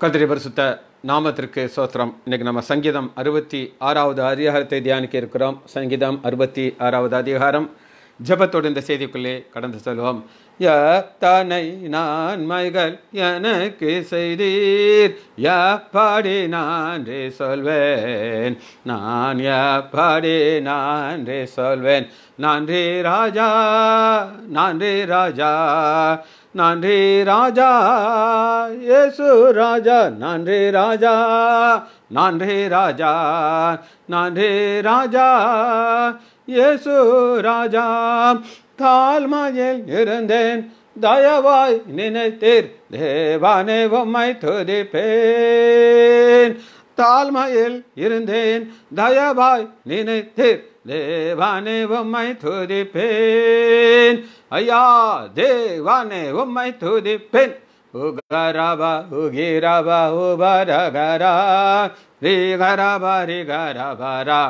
கதிரி பரிசுத்த நாமத்திற்கு சோத்திரம் இன்றைக்கி நம்ம சங்கீதம் அறுபத்தி ஆறாவது அதிகாரத்தை தியானிக்க இருக்கிறோம் சங்கீதம் அறுபத்தி ஆறாவது அதிகாரம் ஜபத்தோடு இந்த செய்திக்குள்ளே கடந்து செல்வோம் யாத்தானை நான் மைகள் எனக்கு செய்தீர் யா பாடி நான் சொல்வேன் நான் யா பாடி நான் சொல்வேன் நான் ரே ராஜா நான் ரே ராஜா நான்றே ராஜா ஏசு ராஜா நான்றே ராஜா நான்றே ராஜா நான்றே ராஜா ஏசு ராஜா தாழ்மையில் இருந்தேன் தயவாய் நினைத்தீர் தேவானே உம்மை துதிப்பேன் தாழ்மையில் இருந்தேன் தயவாய் நினைத்தீர் தேவானே உம்மை துதிப்பேன் ஐயா தேவானே உம்மை துதிப்பேன் உகரப உகிரப உபரகரா ரீகரப ரிகரபரா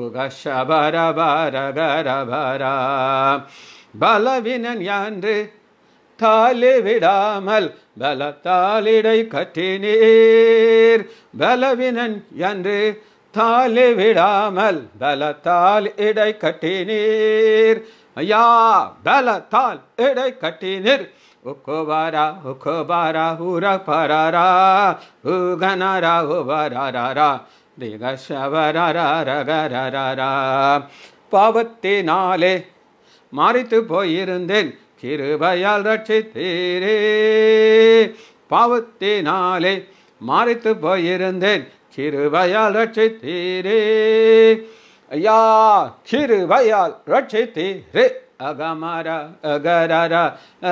உகஷபரபரகரபரா பலவினன் யான்று தாலி விடாமல் பலத்தாலிடை கட்டினீர் பலவினன் என்று தாலி விடாமல் பலத்தால் இடை கட்டினீர் ஐயா பலத்தால் இடை கட்டினீர் உக்குபாரா உக்குபாரா ஊர பரரா ஊகனரா உபராரா திகசவரரகரரா பாவத்தினாலே மாறித்து போயிருந்தேன் கிருபையால் ரட்சித்தீரே பாவத்தினாலே மாறித்து போயிருந்தேன் கிருபையால் ரட்சித்தீரே ஐயா கிருபையால் ரட்சித்தீரே அகமர அகரர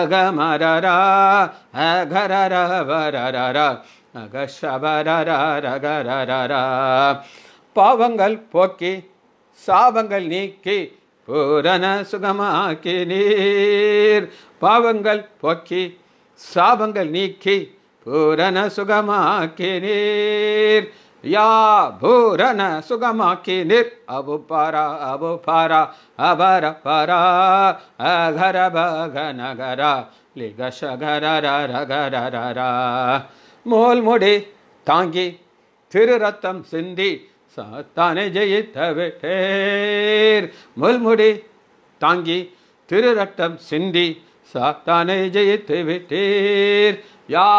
அகமரர அகரர வரர அகஷபரர ரகரரா பாவங்கள் போக்கி சாபங்கள் நீக்கி பூரண சுகமாக்கி நீர் பாவங்கள் போக்கி சாபங்கள் நீக்கி பூரண சுகமாக்கி நீர் யா பூரண சுகமாக்கி நிற் அபு பாரா அபு பாரா அபர பரா அகர பகனகரா லிகஷகரரகரரா மோல்முடி தாங்கி திருரத்தம் சிந்தி சாத்தானை ஜெயித்த விட்டேர் முல்முடி தாங்கி திருரத்தம் சிந்தி சாத்தானை ஜெயித்து விட்டீர் யா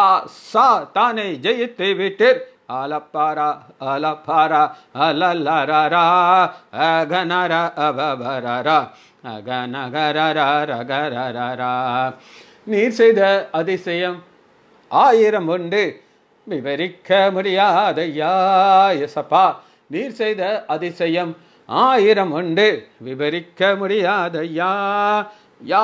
சாத்தானை ஜெயித்து விட்டீர் அலப்பாரா அலப்பாரா அலல்லரரா அகனர அபபரரா அகநகரரகரரா நீர் செய்த அதிசயம் ஆயிரம் உண்டு விவரிக்க முடியாத எசப்பா நீர் செய்த அதிசயம் ஆயிரம் உண்டு விவரிக்க முடியாதையா யா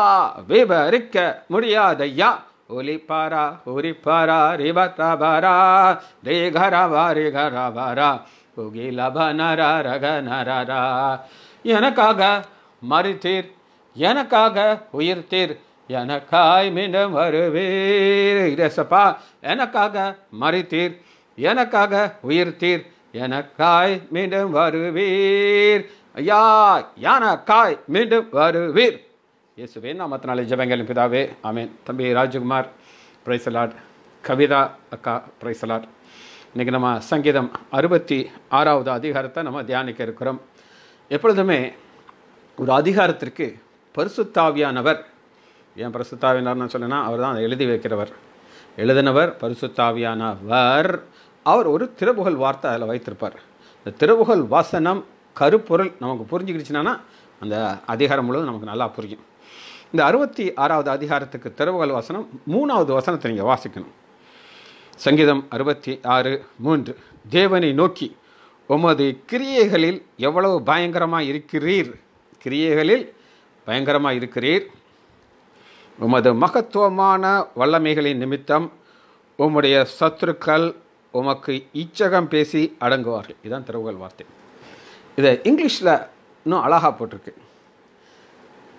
விவரிக்க முடியாதையா ஒலிப்பாரா உரிப்பாரா ரிபத்தபரா ரீகரவா ரிகரவரா ரக ரகனரரா எனக்காக மறுத்தீர் எனக்காக உயிர்த்தீர் எனக்காய் மீண்டும் வருவீர் இசப்பா எனக்காக மறித்தீர் எனக்காக உயிர்த்தீர் எனக்காய் மீண்டும் வருவீர் ஐயா எனக்காய் மீண்டும் வருவீர் இயேசுவே நான் மற்ற நாளை ஜபங்களின் பிதாவே ஆமேன் தம்பி ராஜகுமார் பிரைசலாட் கவிதா அக்கா பிரைசலாட் இன்றைக்கி நம்ம சங்கீதம் அறுபத்தி ஆறாவது அதிகாரத்தை நம்ம தியானிக்க இருக்கிறோம் எப்பொழுதுமே ஒரு அதிகாரத்திற்கு பரிசுத்தாவியானவர் ஏன் பரிசுத்தாவியானார்னு சொல்லுன்னா அவர் தான் அதை எழுதி வைக்கிறவர் எழுதினவர் பரிசுத்தாவியானவர் அவர் ஒரு திருப்புகழ் வார்த்தை அதில் வைத்திருப்பார் இந்த திருப்புகழ் வாசனம் கருப்பொருள் நமக்கு புரிஞ்சுக்கிடுச்சுனா அந்த அதிகாரம் முழுவதும் நமக்கு நல்லா புரியும் இந்த அறுபத்தி ஆறாவது அதிகாரத்துக்கு திறவுகள் வசனம் மூணாவது வசனத்தை நீங்கள் வாசிக்கணும் சங்கீதம் அறுபத்தி ஆறு மூன்று தேவனை நோக்கி உமது கிரியைகளில் எவ்வளவு பயங்கரமாக இருக்கிறீர் கிரியைகளில் பயங்கரமாக இருக்கிறீர் உமது மகத்துவமான வல்லமைகளின் நிமித்தம் உம்முடைய சத்துருக்கள் உமக்கு இச்சகம் பேசி அடங்குவார்கள் இதுதான் திறவுகள் வார்த்தை இதை இங்கிலீஷில் இன்னும் அழகாக போட்டிருக்கு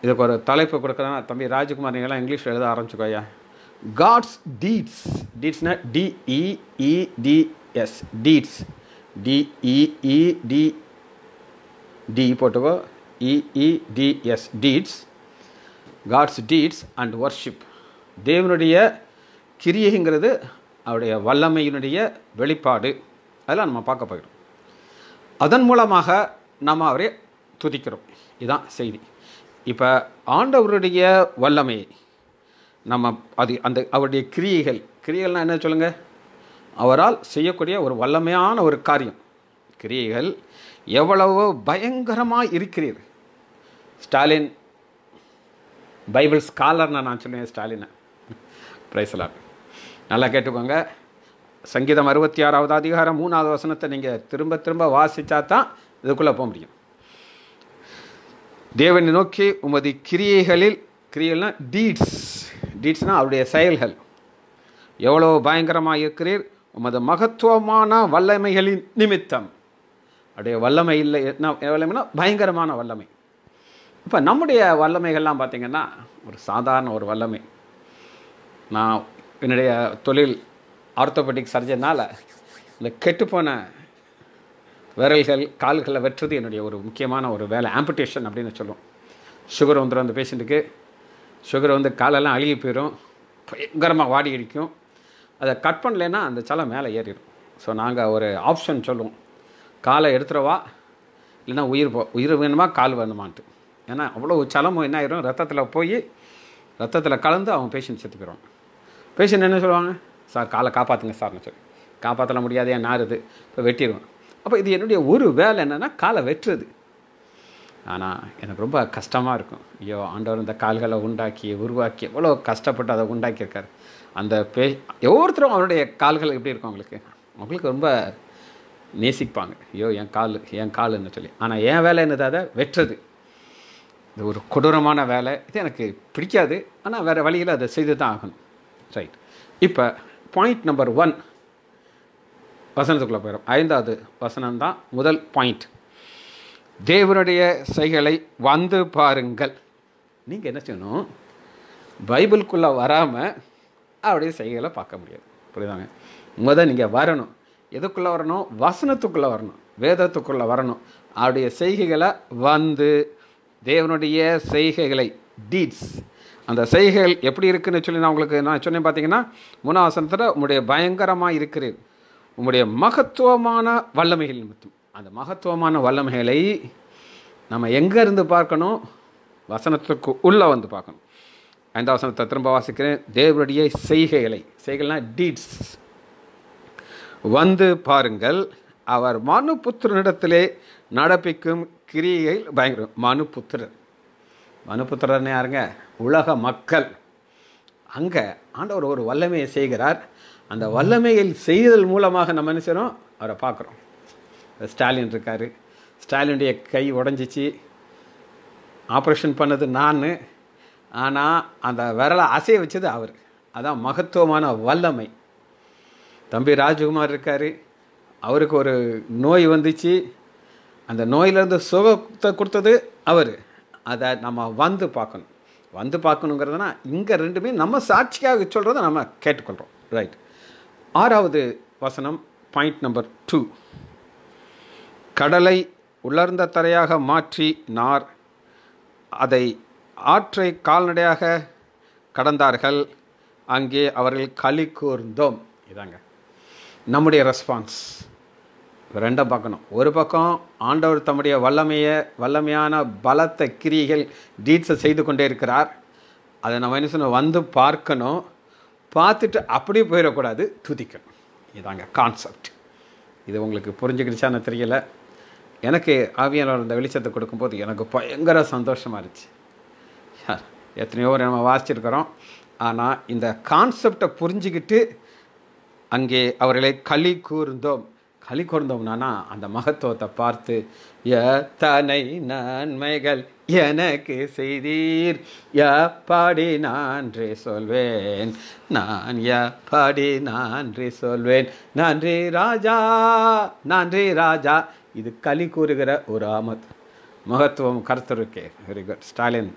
இதுக்கு ஒரு தலைப்பு கொடுக்குறேன்னா தம்பி ராஜ்குமார் நீங்களாம் இங்கிலீஷில் எழுத ஆரம்பிச்சுக்கோயா காட்ஸ் டீட்ஸ் டீட்ஸ்னா டிஇஇடிஎஸ் டீட்ஸ் டிஇஇடி டி போட்டுக்கோ E E D S deeds God's deeds and worship தேவனுடைய கிரியைங்கிறது அவருடைய வல்லமையினுடைய வெளிப்பாடு அதெல்லாம் நம்ம பார்க்க போயிடும் அதன் மூலமாக நம்ம அவரை துதிக்கிறோம் இதுதான் செய்தி இப்போ ஆண்டவருடைய வல்லமை நம்ம அது அந்த அவருடைய கிரியைகள் கிரியைகள்னால் என்ன சொல்லுங்கள் அவரால் செய்யக்கூடிய ஒரு வல்லமையான ஒரு காரியம் கிரியைகள் எவ்வளவோ பயங்கரமாக இருக்கிறீர் ஸ்டாலின் பைபிள் ஸ்காலர்னு நான் சொல்லுவேன் ஸ்டாலினை பிரைஸ்லாம் நல்லா கேட்டுக்கோங்க சங்கீதம் அறுபத்தி ஆறாவது அதிகாரம் மூணாவது வசனத்தை நீங்கள் திரும்ப திரும்ப வாசித்தா தான் இதுக்குள்ளே போக முடியும் தேவனை நோக்கி உமது கிரியைகளில் கிரியல்னா டீட்ஸ் டீட்ஸ்னால் அவருடைய செயல்கள் எவ்வளோ பயங்கரமாக இருக்கிறீர் உமது மகத்துவமான வல்லமைகளின் நிமித்தம் அவருடைய வல்லமை இல்லை என்ன வல்லமைனா பயங்கரமான வல்லமை இப்போ நம்முடைய வல்லமைகள்லாம் பார்த்திங்கன்னா ஒரு சாதாரண ஒரு வல்லமை நான் என்னுடைய தொழில் ஆர்த்தோபெட்டிக் சர்ஜனால் இந்த கெட்டுப்போன விரல்கள் கால்களை வெட்டுறது என்னுடைய ஒரு முக்கியமான ஒரு வேலை ஆம்பிட்டேஷன் அப்படின்னு சொல்லுவோம் சுகர் வந்துடும் அந்த பேஷண்ட்டுக்கு சுகர் வந்து காலெல்லாம் அழுகி போயிடும் பயங்கரமாக வாடி அடிக்கும் அதை கட் பண்ணலன்னா அந்த சலம் மேலே ஏறிடும் ஸோ நாங்கள் ஒரு ஆப்ஷன் சொல்லுவோம் காலை எடுத்துடவா இல்லைன்னா உயிர் போ உயிர் வேணுமா கால் வேணுமான்ட்டு ஏன்னா அவ்வளோ சலமும் என்ன ஆயிரும் ரத்தத்தில் போய் ரத்தத்தில் கலந்து அவங்க பேஷண்ட் செத்து போயிடுவாங்க பேஷண்ட் என்ன சொல்லுவாங்க சார் காலை காப்பாற்றுங்க சார்னு சொல்லி காப்பாற்றல முடியாதே ஏன் நாருது இப்போ வெட்டிடுவேன் அப்போ இது என்னுடைய ஒரு வேலை என்னென்னா காலை வெட்டுறது ஆனால் எனக்கு ரொம்ப கஷ்டமாக இருக்கும் ஐயோ ஆண்டவர் இந்த கால்களை உண்டாக்கி உருவாக்கி எவ்வளோ கஷ்டப்பட்டு அதை உண்டாக்கியிருக்காரு அந்த பே ஒவ்வொருத்தரும் அவருடைய கால்கள் எப்படி இருக்கும் அவங்களுக்கு அவங்களுக்கு ரொம்ப நேசிப்பாங்க ஐயோ என் கால் என் கால்னு சொல்லி ஆனால் என் வேலை என்னது அதை வெட்டுறது இது ஒரு கொடூரமான வேலை இது எனக்கு பிடிக்காது ஆனால் வேறு வழியில் அதை செய்து தான் ஆகணும் ரைட் இப்போ பாயிண்ட் நம்பர் ஒன் வசனத்துக்குள்ளே போயிடும் ஐந்தாவது வசனம்தான் முதல் பாயிண்ட் தேவனுடைய செய்களை வந்து பாருங்கள் நீங்கள் என்ன செய்யணும் பைபிளுக்குள்ளே வராமல் அவருடைய செய்களை பார்க்க முடியாது புரியுதாங்க முதல் நீங்கள் வரணும் எதுக்குள்ளே வரணும் வசனத்துக்குள்ளே வரணும் வேதத்துக்குள்ளே வரணும் அவருடைய செய்கைகளை வந்து தேவனுடைய செய்கைகளை டீட்ஸ் அந்த செய்கைகள் எப்படி இருக்குதுன்னு சொல்லி நான் உங்களுக்கு நான் சொன்னேன் பார்த்தீங்கன்னா முன்னாசனத்தில் உங்களுடைய பயங்கரமாக இருக்கிறேன் உங்களுடைய மகத்துவமான வல்லமைகள் நிமித்தம் அந்த மகத்துவமான வல்லமைகளை நம்ம எங்கே இருந்து பார்க்கணும் வசனத்துக்கு உள்ளே வந்து பார்க்கணும் ஐந்தாவது வசனத்தை திரும்ப வாசிக்கிறேன் தேவருடைய செய்கைகளை செய்கைகள்னா டீட்ஸ் வந்து பாருங்கள் அவர் மனு புத்திரனிடத்திலே நடப்பிக்கும் கிரியைகள் பயங்கரம் மனு புத்திரர் மனு புத்திரர்னு யாருங்க உலக மக்கள் அங்கே ஆண்டவர் ஒரு வல்லமையை செய்கிறார் அந்த வல்லமைகள் செய்தல் மூலமாக நம்ம என்ன செய்கிறோம் அவரை பார்க்குறோம் ஸ்டாலின் இருக்கார் ஸ்டாலினுடைய கை உடஞ்சிச்சு ஆப்ரேஷன் பண்ணது நான் ஆனால் அந்த விரலை அசைய வச்சது அவர் அதான் மகத்துவமான வல்லமை தம்பி ராஜ்குமார் இருக்கார் அவருக்கு ஒரு நோய் வந்துச்சு அந்த நோயிலேருந்து சுகத்தை கொடுத்தது அவர் அதை நம்ம வந்து பார்க்கணும் வந்து பார்க்கணுங்கிறதுனா இங்கே ரெண்டுமே நம்ம சாட்சியாக சொல்கிறத நம்ம கேட்டுக்கொள்கிறோம் ரைட் ஆறாவது வசனம் பாயிண்ட் நம்பர் டூ கடலை உலர்ந்த தரையாக மாற்றி நார் அதை ஆற்றை கால்நடையாக கடந்தார்கள் அங்கே அவர்கள் களி கூர்ந்தோம் இதாங்க நம்முடைய ரெஸ்பான்ஸ் ரெண்டும் பார்க்கணும் ஒரு பக்கம் ஆண்டவர் தம்முடைய வல்லமையை வல்லமையான பலத்த கிரிகள் டீட்ஸை செய்து கொண்டே இருக்கிறார் அதை நம்ம என்ன சொன்ன வந்து பார்க்கணும் பார்த்துட்டு அப்படியே போயிடக்கூடாது துதிக்கணும் இதாங்க கான்செப்ட் இது உங்களுக்கு புரிஞ்சுக்கிடுச்சான்னு தெரியல எனக்கு ஆவியானவர் அந்த வெளிச்சத்தை கொடுக்கும்போது எனக்கு பயங்கர சந்தோஷமாக இருந்துச்சு எத்தனையோ ஒரு நம்ம வாசிச்சிருக்கிறோம் ஆனால் இந்த கான்செப்டை புரிஞ்சுக்கிட்டு அங்கே அவர்களை களி கூர்ந்தோம் களி கூர்ந்தோம்னா அந்த மகத்துவத்தை பார்த்து எத்தனை நன்மைகள் எனக்கு செய்தீர் எப்படி நன்றி சொல்வேன் நான் யா நன்றி சொல்வேன் நன்றி ராஜா நன்றி ராஜா இது களி கூறுகிற ஒரு ஆமத் மகத்துவம் கருத்துருக்கே வெரி குட் ஸ்டாலின்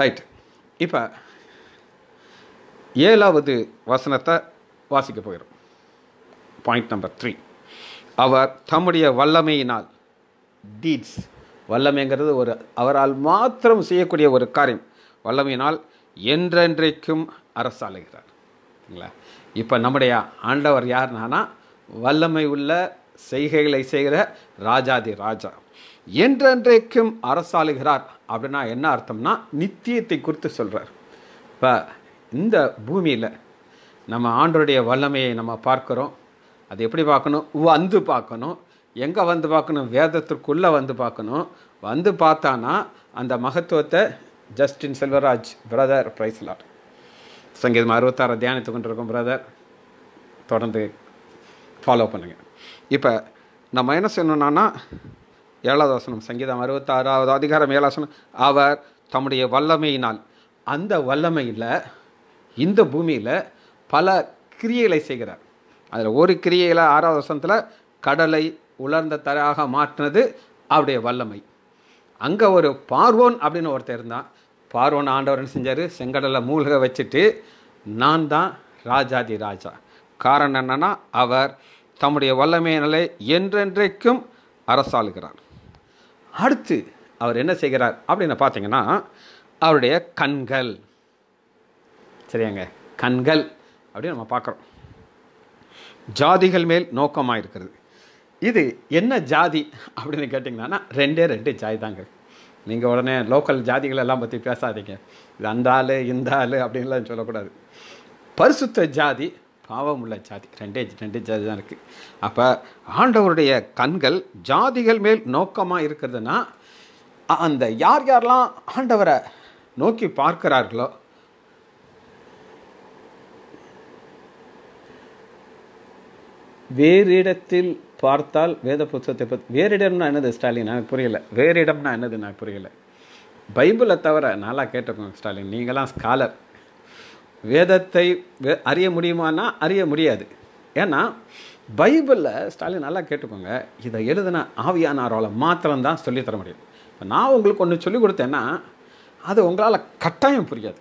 ரைட் இப்போ ஏழாவது வசனத்தை வாசிக்க போயிடும் பாயிண்ட் நம்பர் த்ரீ அவர் தம்முடைய வல்லமையினால் டீட்ஸ் வல்லமைங்கிறது ஒரு அவரால் மாத்திரம் செய்யக்கூடிய ஒரு காரியம் வல்லமையினால் என்றென்றைக்கும் அரசாளுகிறார் இல்லைங்களா இப்போ நம்முடைய ஆண்டவர் யார்னானா வல்லமை உள்ள செய்கைகளை செய்கிற ராஜாதி ராஜா என்றென்றைக்கும் அரசாளுகிறார் அப்படின்னா என்ன அர்த்தம்னா நித்தியத்தை குறித்து சொல்கிறார் இப்போ இந்த பூமியில் நம்ம ஆண்டோடைய வல்லமையை நம்ம பார்க்குறோம் அது எப்படி பார்க்கணும் வந்து பார்க்கணும் எங்கே வந்து பார்க்கணும் வேதத்திற்குள்ளே வந்து பார்க்கணும் வந்து பார்த்தானா அந்த மகத்துவத்தை ஜஸ்டின் செல்வராஜ் பிரதர் பிரைஸ்லார் சங்கீதம் அறுபத்தாறு தியானத்து கொண்டிருக்கும் பிரதர் தொடர்ந்து ஃபாலோ பண்ணுங்கள் இப்போ நம்ம என்ன சொன்னோம்னா ஏழாவது சங்கீதம் அறுபத்தாறாவது அதிகாரம் ஏழாசனம் அவர் தம்முடைய வல்லமையினால் அந்த வல்லமையில் இந்த பூமியில் பல கிரியைகளை செய்கிறார் அதில் ஒரு கிரியையில் ஆறாவது வசனத்தில் கடலை உலர்ந்த தரையாக மாற்றினது அவருடைய வல்லமை அங்கே ஒரு பார்வோன் அப்படின்னு ஒருத்தர் இருந்தான் பார்வோன் ஆண்டவர் செஞ்சார் செங்கடலில் மூழ்க வச்சுட்டு நான் தான் ராஜாதி ராஜா காரணம் என்னன்னா அவர் தம்முடைய வல்லமையினாலே என்றென்றைக்கும் அரசாளுகிறார் அடுத்து அவர் என்ன செய்கிறார் அப்படின்னு பார்த்தீங்கன்னா அவருடைய கண்கள் சரியாங்க கண்கள் அப்படின்னு நம்ம பார்க்குறோம் ஜாதிகள் மேல் நோக்கமாக இருக்கிறது இது என்ன ஜாதி அப்படின்னு கேட்டிங்கன்னா ரெண்டே ரெண்டு ஜாதி தாங்க நீங்கள் உடனே லோக்கல் ஜாதிகள் எல்லாம் பற்றி பேசாதீங்க இது அந்த ஆள் இந்த ஆள் அப்படின்லாம் சொல்லக்கூடாது பரிசுத்த ஜாதி பாவம் உள்ள ஜாதி ரெண்டே ரெண்டு ஜாதி தான் இருக்குது அப்போ ஆண்டவருடைய கண்கள் ஜாதிகள் மேல் நோக்கமாக இருக்கிறதுனா அந்த யார் யாரெல்லாம் ஆண்டவரை நோக்கி பார்க்கிறார்களோ இடத்தில் பார்த்தால் வேத புத்தகத்தை பற்றி வேறிடம்னா என்னது ஸ்டாலின் எனக்கு புரியல வேறிடம்னா என்னது எனக்கு புரியல பைபிளை தவிர நல்லா கேட்டுக்கோங்க ஸ்டாலின் நீங்களாம் ஸ்காலர் வேதத்தை அறிய முடியுமானா அறிய முடியாது ஏன்னா பைபிளில் ஸ்டாலின் நல்லா கேட்டுக்கோங்க இதை எழுதின ஆவியானாரோல மாத்திரம்தான் சொல்லித்தர முடியும் இப்போ நான் உங்களுக்கு ஒன்று சொல்லிக் கொடுத்தேன்னா அது உங்களால் கட்டாயம் புரியாது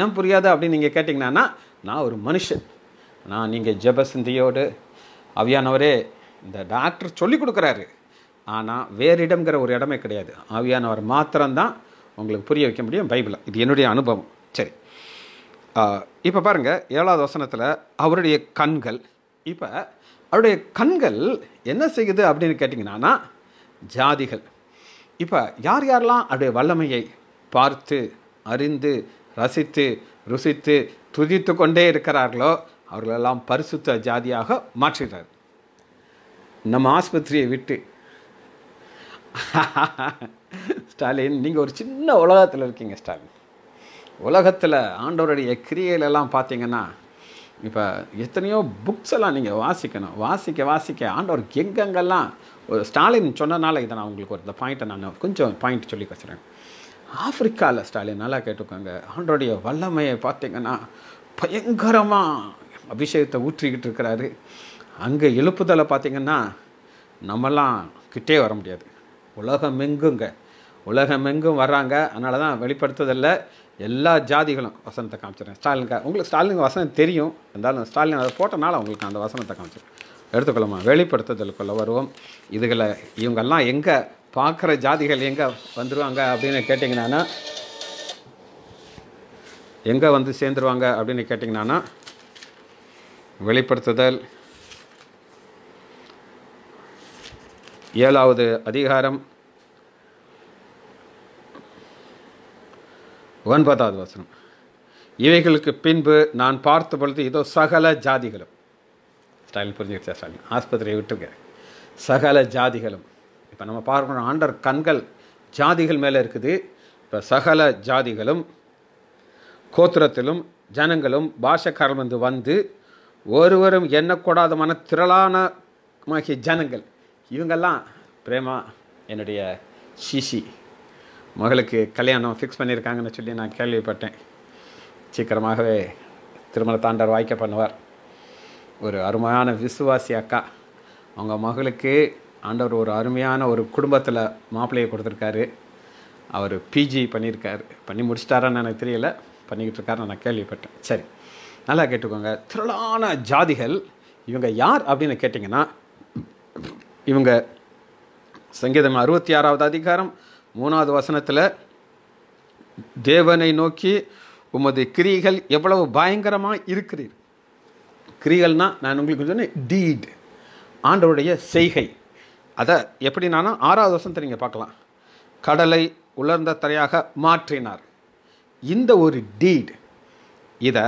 ஏன் புரியாது அப்படின்னு நீங்கள் கேட்டிங்கன்னா நான் ஒரு மனுஷன் நான் நீங்கள் ஜப அவியானவரே இந்த டாக்டர் சொல்லி கொடுக்குறாரு ஆனால் வேறு இடம்ங்கிற ஒரு இடமே கிடையாது ஆவியானவர் மாத்திரம்தான் உங்களுக்கு புரிய வைக்க முடியும் பைபிளை இது என்னுடைய அனுபவம் சரி இப்போ பாருங்கள் ஏழாவது வசனத்தில் அவருடைய கண்கள் இப்போ அவருடைய கண்கள் என்ன செய்யுது அப்படின்னு கேட்டிங்கன்னா ஜாதிகள் இப்போ யார் யாரெல்லாம் அவருடைய வல்லமையை பார்த்து அறிந்து ரசித்து ருசித்து துதித்து கொண்டே இருக்கிறார்களோ அவர்களெல்லாம் பரிசுத்த ஜாதியாக மாற்றுகிறார் நம்ம ஆஸ்பத்திரியை விட்டு ஸ்டாலின் நீங்கள் ஒரு சின்ன உலகத்தில் இருக்கீங்க ஸ்டாலின் உலகத்தில் ஆண்டவருடைய எல்லாம் பார்த்தீங்கன்னா இப்போ எத்தனையோ புக்ஸ் எல்லாம் நீங்கள் வாசிக்கணும் வாசிக்க வாசிக்க ஆண்டவர் எங்கெங்கெல்லாம் ஒரு ஸ்டாலின் சொன்னனால இதை நான் உங்களுக்கு ஒரு இந்த பாயிண்ட்டை நான் கொஞ்சம் பாயிண்ட் சொல்லி வச்சுறேன் ஆஃப்ரிக்காவில் ஸ்டாலின் நல்லா கேட்டுக்கோங்க ஆண்டோடைய வல்லமையை பார்த்தீங்கன்னா பயங்கரமாக அபிஷேகத்தை ஊற்றிக்கிட்டு இருக்கிறாரு அங்கே எழுப்புதலை பார்த்திங்கன்னா நம்மலாம் கிட்டே வர முடியாது உலகமெங்குங்க உலகமெங்கும் வர்றாங்க அதனால தான் வெளிப்படுத்துதலில் எல்லா ஜாதிகளும் வசனத்தை காமிச்சிடறேன் ஸ்டாலினுக்கு உங்களுக்கு ஸ்டாலினுக்கு வசனம் தெரியும் இருந்தாலும் ஸ்டாலின் அதை போட்டனால உங்களுக்கு அந்த வசனத்தை காமிச்சிடும் எடுத்துக்கொள்ளுமா வெளிப்படுத்துதலுக்குள்ளே வருவோம் இதுகளை இவங்கெல்லாம் எங்கே பார்க்குற ஜாதிகள் எங்கே வந்துடுவாங்க அப்படின்னு கேட்டிங்கன்னா எங்கே வந்து சேர்ந்துருவாங்க அப்படின்னு கேட்டிங்கன்னா வெளிப்படுத்துதல் ஏழாவது அதிகாரம் ஒன்பதாவது வசனம் இவைகளுக்கு பின்பு நான் பார்த்த பொழுது இதோ சகல ஜாதிகளும் ஸ்டாலின் புரிஞ்சுக்கிச்சா ஸ்டாலின் ஆஸ்பத்திரியை விட்டுருக்கேன் சகல ஜாதிகளும் இப்போ நம்ம பார்க்கணும் ஆண்டர் கண்கள் ஜாதிகள் மேலே இருக்குது இப்போ சகல ஜாதிகளும் கோத்திரத்திலும் ஜனங்களும் பாஷக்காரன் வந்து வந்து ஒருவரும் எண்ணக்கூடாதமான திரளான ஜனங்கள் இவங்கெல்லாம் பிரேமா என்னுடைய சிசி மகளுக்கு கல்யாணம் ஃபிக்ஸ் பண்ணியிருக்காங்கன்னு சொல்லி நான் கேள்விப்பட்டேன் சீக்கிரமாகவே தாண்டர் வாய்க்க பண்ணுவார் ஒரு அருமையான விசுவாசி அக்கா அவங்க மகளுக்கு ஆண்டவர் ஒரு அருமையான ஒரு குடும்பத்தில் மாப்பிள்ளையை கொடுத்துருக்காரு அவர் பிஜி பண்ணியிருக்காரு பண்ணி முடிச்சிட்டாரான்னு எனக்கு தெரியல பண்ணிக்கிட்டு இருக்காருன்னு நான் கேள்விப்பட்டேன் சரி நல்லா கேட்டுக்கோங்க திரளான ஜாதிகள் இவங்க யார் அப்படின்னு கேட்டிங்கன்னா இவங்க சங்கீதம் அறுபத்தி ஆறாவது அதிகாரம் மூணாவது வசனத்தில் தேவனை நோக்கி உமது கிரிகள் எவ்வளவு பயங்கரமாக இருக்கிறீர் கிரிகள்னா நான் உங்களுக்கு சொன்னேன் டீட் ஆண்டவருடைய செய்கை அதை எப்படி நானும் ஆறாவது வசனத்தை நீங்கள் பார்க்கலாம் கடலை உலர்ந்த தரையாக மாற்றினார் இந்த ஒரு டீட் இதை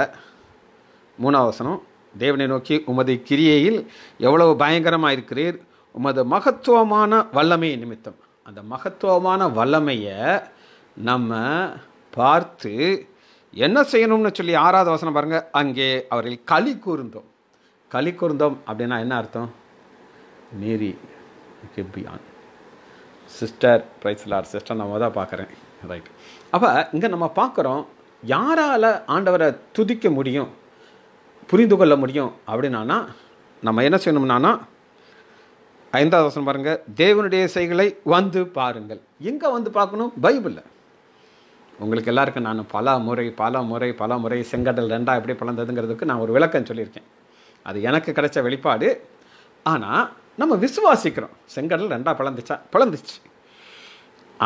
மூணாவது வசனம் தேவனை நோக்கி உமது கிரியையில் எவ்வளவு பயங்கரமாக இருக்கிறீர் உமது மகத்துவமான வல்லமை நிமித்தம் அந்த மகத்துவமான வல்லமையை நம்ம பார்த்து என்ன செய்யணும்னு சொல்லி ஆறாவது வசனம் பாருங்கள் அங்கே அவர்கள் களி கூர்ந்தோம் களி கூர்ந்தோம் அப்படின்னா என்ன அர்த்தம் மீறி பியான் சிஸ்டர் பிரைஸ்லார் சிஸ்டர் நம்ம தான் பார்க்குறேன் ரைட் அப்போ இங்கே நம்ம பார்க்குறோம் யாரால் ஆண்டவரை துதிக்க முடியும் புரிந்து கொள்ள முடியும் அப்படின்னா நம்ம என்ன செய்யணும்னா ஐந்தாவது வசனம் பாருங்கள் தேவனுடைய செய்களை வந்து பாருங்கள் எங்கே வந்து பார்க்கணும் பைபிளில் உங்களுக்கு எல்லாருக்கும் நான் பல முறை பல முறை பல முறை செங்கடல் ரெண்டாக எப்படி பிளந்ததுங்கிறதுக்கு நான் ஒரு விளக்கம் சொல்லியிருக்கேன் அது எனக்கு கிடைச்ச வெளிப்பாடு ஆனால் நம்ம விசுவாசிக்கிறோம் செங்கடல் ரெண்டாக பிளந்துச்சா பிளந்துச்சு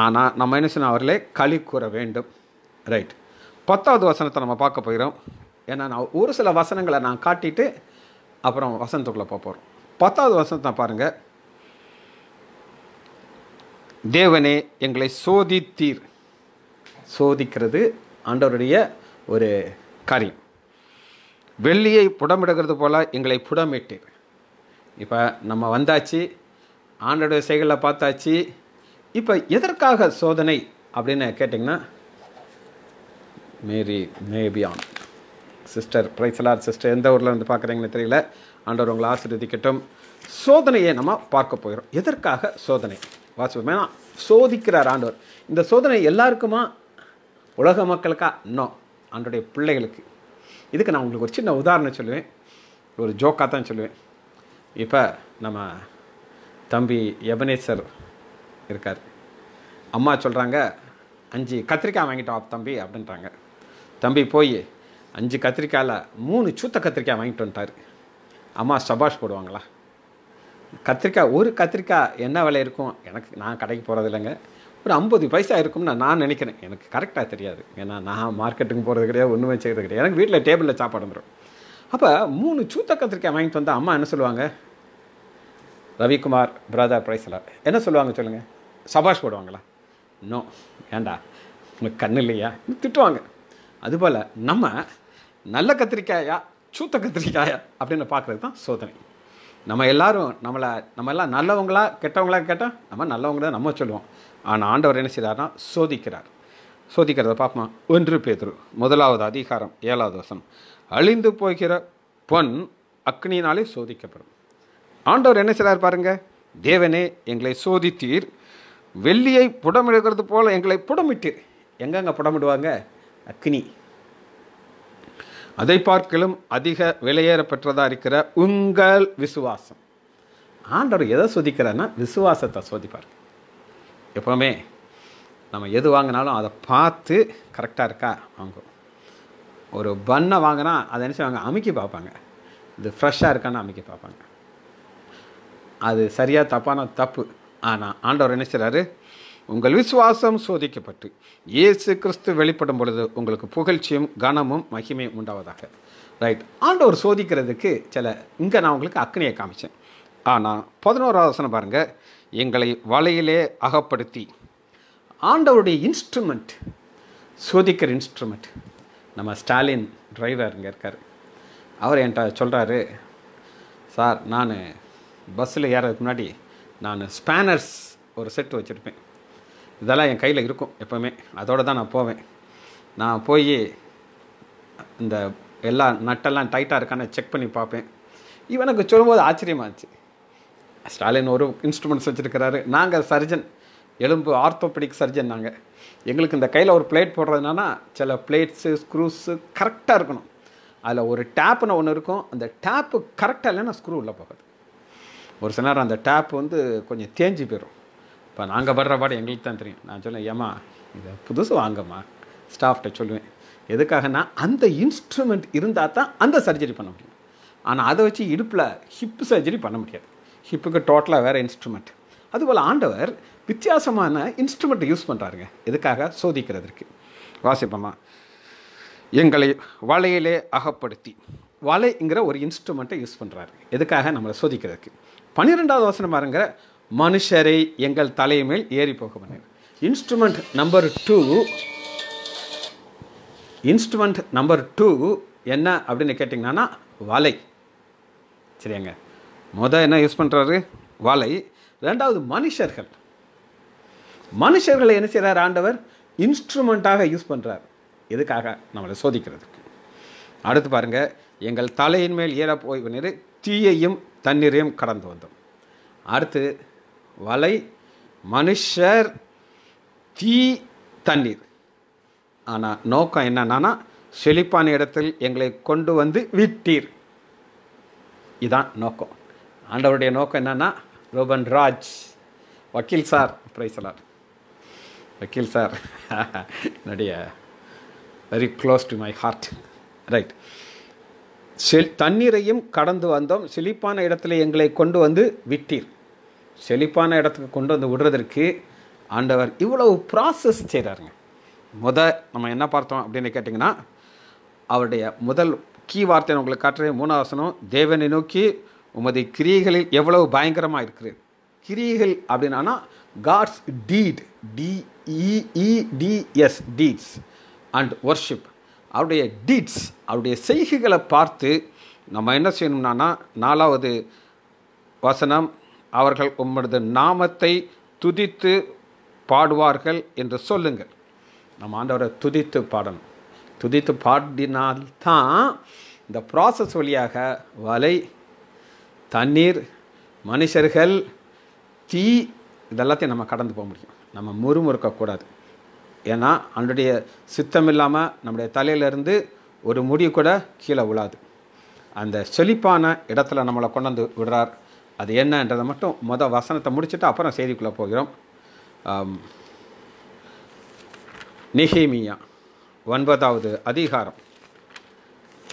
ஆனால் நம்ம என்ன சொன்ன அவர்களே களி கூற வேண்டும் ரைட் பத்தாவது வசனத்தை நம்ம பார்க்க போகிறோம் ஏன்னா நான் ஒரு சில வசனங்களை நான் காட்டிட்டு அப்புறம் வசனத்துக்குள்ளே போகிறோம் பத்தாவது வசனத்தை பாருங்கள் தேவனே எங்களை சோதித்தீர் சோதிக்கிறது ஆண்டவருடைய ஒரு காரியம் வெள்ளியை புடமிடுகிறது போல் எங்களை புடமிட்டீர் இப்போ நம்ம வந்தாச்சு ஆண்டோடைய செயலை பார்த்தாச்சு இப்போ எதற்காக சோதனை அப்படின்னு கேட்டிங்கன்னா மேரி மேபியான் சிஸ்டர் பிரைசலார் சிஸ்டர் எந்த ஊரில் வந்து பார்க்குறீங்கன்னு தெரியல ஆண்டவர் உங்களை ஆசீர்வதிக்கட்டும் சோதனையை நம்ம பார்க்க போகிறோம் எதற்காக சோதனை ஏன்னா சோதிக்கிறார் ஆண்டவர் இந்த சோதனை எல்லாருக்குமா உலக மக்களுக்கா இன்னும் ஆண்டோடைய பிள்ளைகளுக்கு இதுக்கு நான் உங்களுக்கு ஒரு சின்ன உதாரணம் சொல்லுவேன் ஒரு ஜோக்காக தான் சொல்லுவேன் இப்போ நம்ம தம்பி யபனேஸ்வர் இருக்கார் அம்மா சொல்கிறாங்க அஞ்சு கத்திரிக்காய் வாங்கிட்டோம் தம்பி அப்படின்றாங்க தம்பி போய் அஞ்சு கத்திரிக்காயில் மூணு சூத்த கத்திரிக்காய் வாங்கிட்டு வந்துட்டார் அம்மா சபாஷ் போடுவாங்களா கத்திரிக்காய் ஒரு கத்திரிக்காய் என்ன விலை இருக்கும் எனக்கு நான் கடைக்கு போகிறது இல்லைங்க ஒரு ஐம்பது பைசா இருக்கும்னு நான் நினைக்கிறேன் எனக்கு கரெக்டாக தெரியாது ஏன்னா நான் மார்க்கெட்டுக்கு போகிறது கிடையாது ஒன்றுமே செய்கிறது கிடையாது எனக்கு வீட்டில் டேபிளில் சாப்பாடு வந்துடும் அப்போ மூணு சூத்த கத்திரிக்காய் வாங்கிட்டு வந்தால் அம்மா என்ன சொல்லுவாங்க ரவிக்குமார் பிரதா பிரைஸ்லர் என்ன சொல்லுவாங்க சொல்லுங்கள் சபாஷ் போடுவாங்களா நோ ஏண்டா உனக்கு கண்ணு இல்லையா திட்டுவாங்க அதுபோல் நம்ம நல்ல கத்திரிக்காயா சூத்த கத்திரிக்காயா அப்படின்னு பார்க்குறது தான் சோதனை நம்ம எல்லாரும் நம்மளை நம்ம எல்லாம் நல்லவங்களா கெட்டவங்களா கேட்டால் நம்ம நல்லவங்க தான் நம்ம சொல்லுவோம் ஆனால் ஆண்டவர் என்ன செய்தார்னா சோதிக்கிறார் சோதிக்கிறத பார்ப்போம் ஒன்று பேதுரு முதலாவது அதிகாரம் ஏழாவது வசனம் அழிந்து போகிற பொன் அக்னியினாலே சோதிக்கப்படும் ஆண்டவர் என்ன செய்கிறார் பாருங்கள் தேவனே எங்களை சோதித்தீர் வெள்ளியை புடமிடுகிறது போல் எங்களை புடமிட்டீர் எங்கெங்கே புடமிடுவாங்க அக்னி அதை பார்க்கலும் அதிக விலையேற பெற்றதாக இருக்கிற உங்கள் விசுவாசம் ஆண்டவர் எதை சோதிக்கிறார்னா விசுவாசத்தை சோதிப்பார் எப்போவுமே நம்ம எது வாங்கினாலும் அதை பார்த்து கரெக்டாக இருக்கா வாங்கும் ஒரு பண்ணை வாங்கினா அதை நினச்சி வாங்க அமைக்கி பார்ப்பாங்க இது ஃப்ரெஷ்ஷாக இருக்கான்னு அமைக்கி பார்ப்பாங்க அது சரியாக தப்பான தப்பு ஆனால் ஆண்டவர் என்ன உங்கள் விசுவாசம் சோதிக்கப்பட்டு இயேசு கிறிஸ்து வெளிப்படும் பொழுது உங்களுக்கு புகழ்ச்சியும் கனமும் மகிமையும் உண்டாவதாக ரைட் ஆண்டவர் சோதிக்கிறதுக்கு சில இங்கே நான் உங்களுக்கு அக்னியை காமிச்சேன் ஆனால் பதினோராவது வசனம் பாருங்கள் எங்களை வலையிலே அகப்படுத்தி ஆண்டவருடைய இன்ஸ்ட்ருமெண்ட் சோதிக்கிற இன்ஸ்ட்ருமெண்ட் நம்ம ஸ்டாலின் டிரைவர் இங்கே இருக்கார் அவர் என்கிட்ட சொல்கிறாரு சார் நான் பஸ்ஸில் ஏறதுக்கு முன்னாடி நான் ஸ்பேனர்ஸ் ஒரு செட் வச்சுருப்பேன் இதெல்லாம் என் கையில் இருக்கும் எப்போவுமே அதோடு தான் நான் போவேன் நான் போய் இந்த எல்லா நட்டெல்லாம் டைட்டாக இருக்கான்னு செக் பண்ணி பார்ப்பேன் இவனுக்கு சொல்லும்போது ஆச்சரியமாகச்சு ஸ்டாலின் ஒரு இன்ஸ்ட்ருமெண்ட்ஸ் வச்சுருக்கிறாரு நாங்கள் சர்ஜன் எலும்பு ஆர்த்தோபெடிக் சர்ஜன் நாங்கள் எங்களுக்கு இந்த கையில் ஒரு பிளேட் போடுறதுனா சில பிளேட்ஸு ஸ்க்ரூஸு கரெக்டாக இருக்கணும் அதில் ஒரு டேப்புன்னு ஒன்று இருக்கும் அந்த டேப்பு கரெக்டாக இல்லைன்னா ஸ்க்ரூ உள்ளே போகாது ஒரு சில நேரம் அந்த டேப் வந்து கொஞ்சம் தேஞ்சு போயிடும் இப்போ நாங்கள் படுற பாடம் எங்களுக்கு தான் தெரியும் நான் சொல்லுவேன் ஏம்மா இதை புதுசு வாங்கம்மா ஸ்டாஃப்கிட்ட சொல்லுவேன் எதுக்காகனா அந்த இன்ஸ்ட்ருமெண்ட் இருந்தால் தான் அந்த சர்ஜரி பண்ண முடியும் ஆனால் அதை வச்சு இடுப்பில் ஹிப் சர்ஜரி பண்ண முடியாது ஹிப்புக்கு டோட்டலாக வேறு இன்ஸ்ட்ருமெண்ட் அதுபோல் ஆண்டவர் வித்தியாசமான இன்ஸ்ட்ருமெண்ட்டை யூஸ் பண்ணுறாருங்க எதுக்காக சோதிக்கிறதுக்கு வாசிப்பம்மா எங்களை வலையிலே அகப்படுத்தி வலைங்கிற ஒரு இன்ஸ்ட்ருமெண்ட்டை யூஸ் பண்ணுறாரு எதுக்காக நம்மளை சோதிக்கிறதுக்கு பன்னிரெண்டாவது வசனம் மனுஷரை எங்கள் தலைமையில் ஏறி போக பண்ணினார் instrument number two instrument number two என்ன அப்படின்னு கேட்டிங்கன்னா வலை சரியாங்க மொதல் என்ன யூஸ் பண்ணுறாரு வலை ரெண்டாவது மனுஷர்கள் மனுஷர்களை என்ன செய்கிறார் ஆண்டவர் இன்ஸ்ட்ருமெண்ட்டாக யூஸ் பண்ணுறார் எதுக்காக நம்மளை சோதிக்கிறதுக்கு அடுத்து பாருங்கள் எங்கள் தலையின் மேல் ஏற போய் தீயையும் தண்ணீரையும் கடந்து வந்தோம் அடுத்து வலை மனுஷர் தீ தண்ணீர் ஆனால் நோக்கம் என்னென்னா செழிப்பான இடத்தில் எங்களை கொண்டு வந்து விட்டீர் இதுதான் நோக்கம் ஆண்டவருடைய நோக்கம் என்னென்னா ரோபன் ராஜ் வக்கீல் சார் பிரைசலார் வக்கீல் சார் என்னுடைய very close to my heart right செல் தண்ணீரையும் கடந்து வந்தோம் செழிப்பான இடத்துல எங்களை கொண்டு வந்து விட்டீர் செழிப்பான இடத்துக்கு கொண்டு வந்து விடுறதற்கு ஆண்டவர் இவ்வளவு ப்ராசஸ் செய்கிறாருங்க முத நம்ம என்ன பார்த்தோம் அப்படின்னு கேட்டிங்கன்னா அவருடைய முதல் கீ வார்த்தை உங்களுக்கு மூணாவது மூணாவசனம் தேவனை நோக்கி உமது கிரியைகளில் எவ்வளவு பயங்கரமாக இருக்கிறது கிரியைகள் அப்படின்னா God's deed D E E D S deeds and worship அவருடைய டீட்ஸ் அவருடைய செய்கைகளை பார்த்து நம்ம என்ன செய்யணும்னா நாலாவது வசனம் அவர்கள் உம்மது நாமத்தை துதித்து பாடுவார்கள் என்று சொல்லுங்கள் நம்ம ஆண்டவரை துதித்து பாடணும் துதித்து பாடினால்தான் இந்த ப்ராசஸ் வழியாக வலை தண்ணீர் மனுஷர்கள் தீ இதெல்லாத்தையும் நம்ம கடந்து போக முடியும் நம்ம முறுமுறுக்கக்கூடாது ஏன்னா அன்றைய சித்தம் இல்லாமல் நம்முடைய தலையிலேருந்து ஒரு முடி கூட கீழே விழாது அந்த செழிப்பான இடத்துல நம்மளை கொண்டாந்து விடுறார் அது என்னன்றதை மட்டும் மொதல் வசனத்தை முடிச்சுட்டு அப்புறம் செய்திக்குள்ளே போகிறோம் நிஹிமியா ஒன்பதாவது அதிகாரம்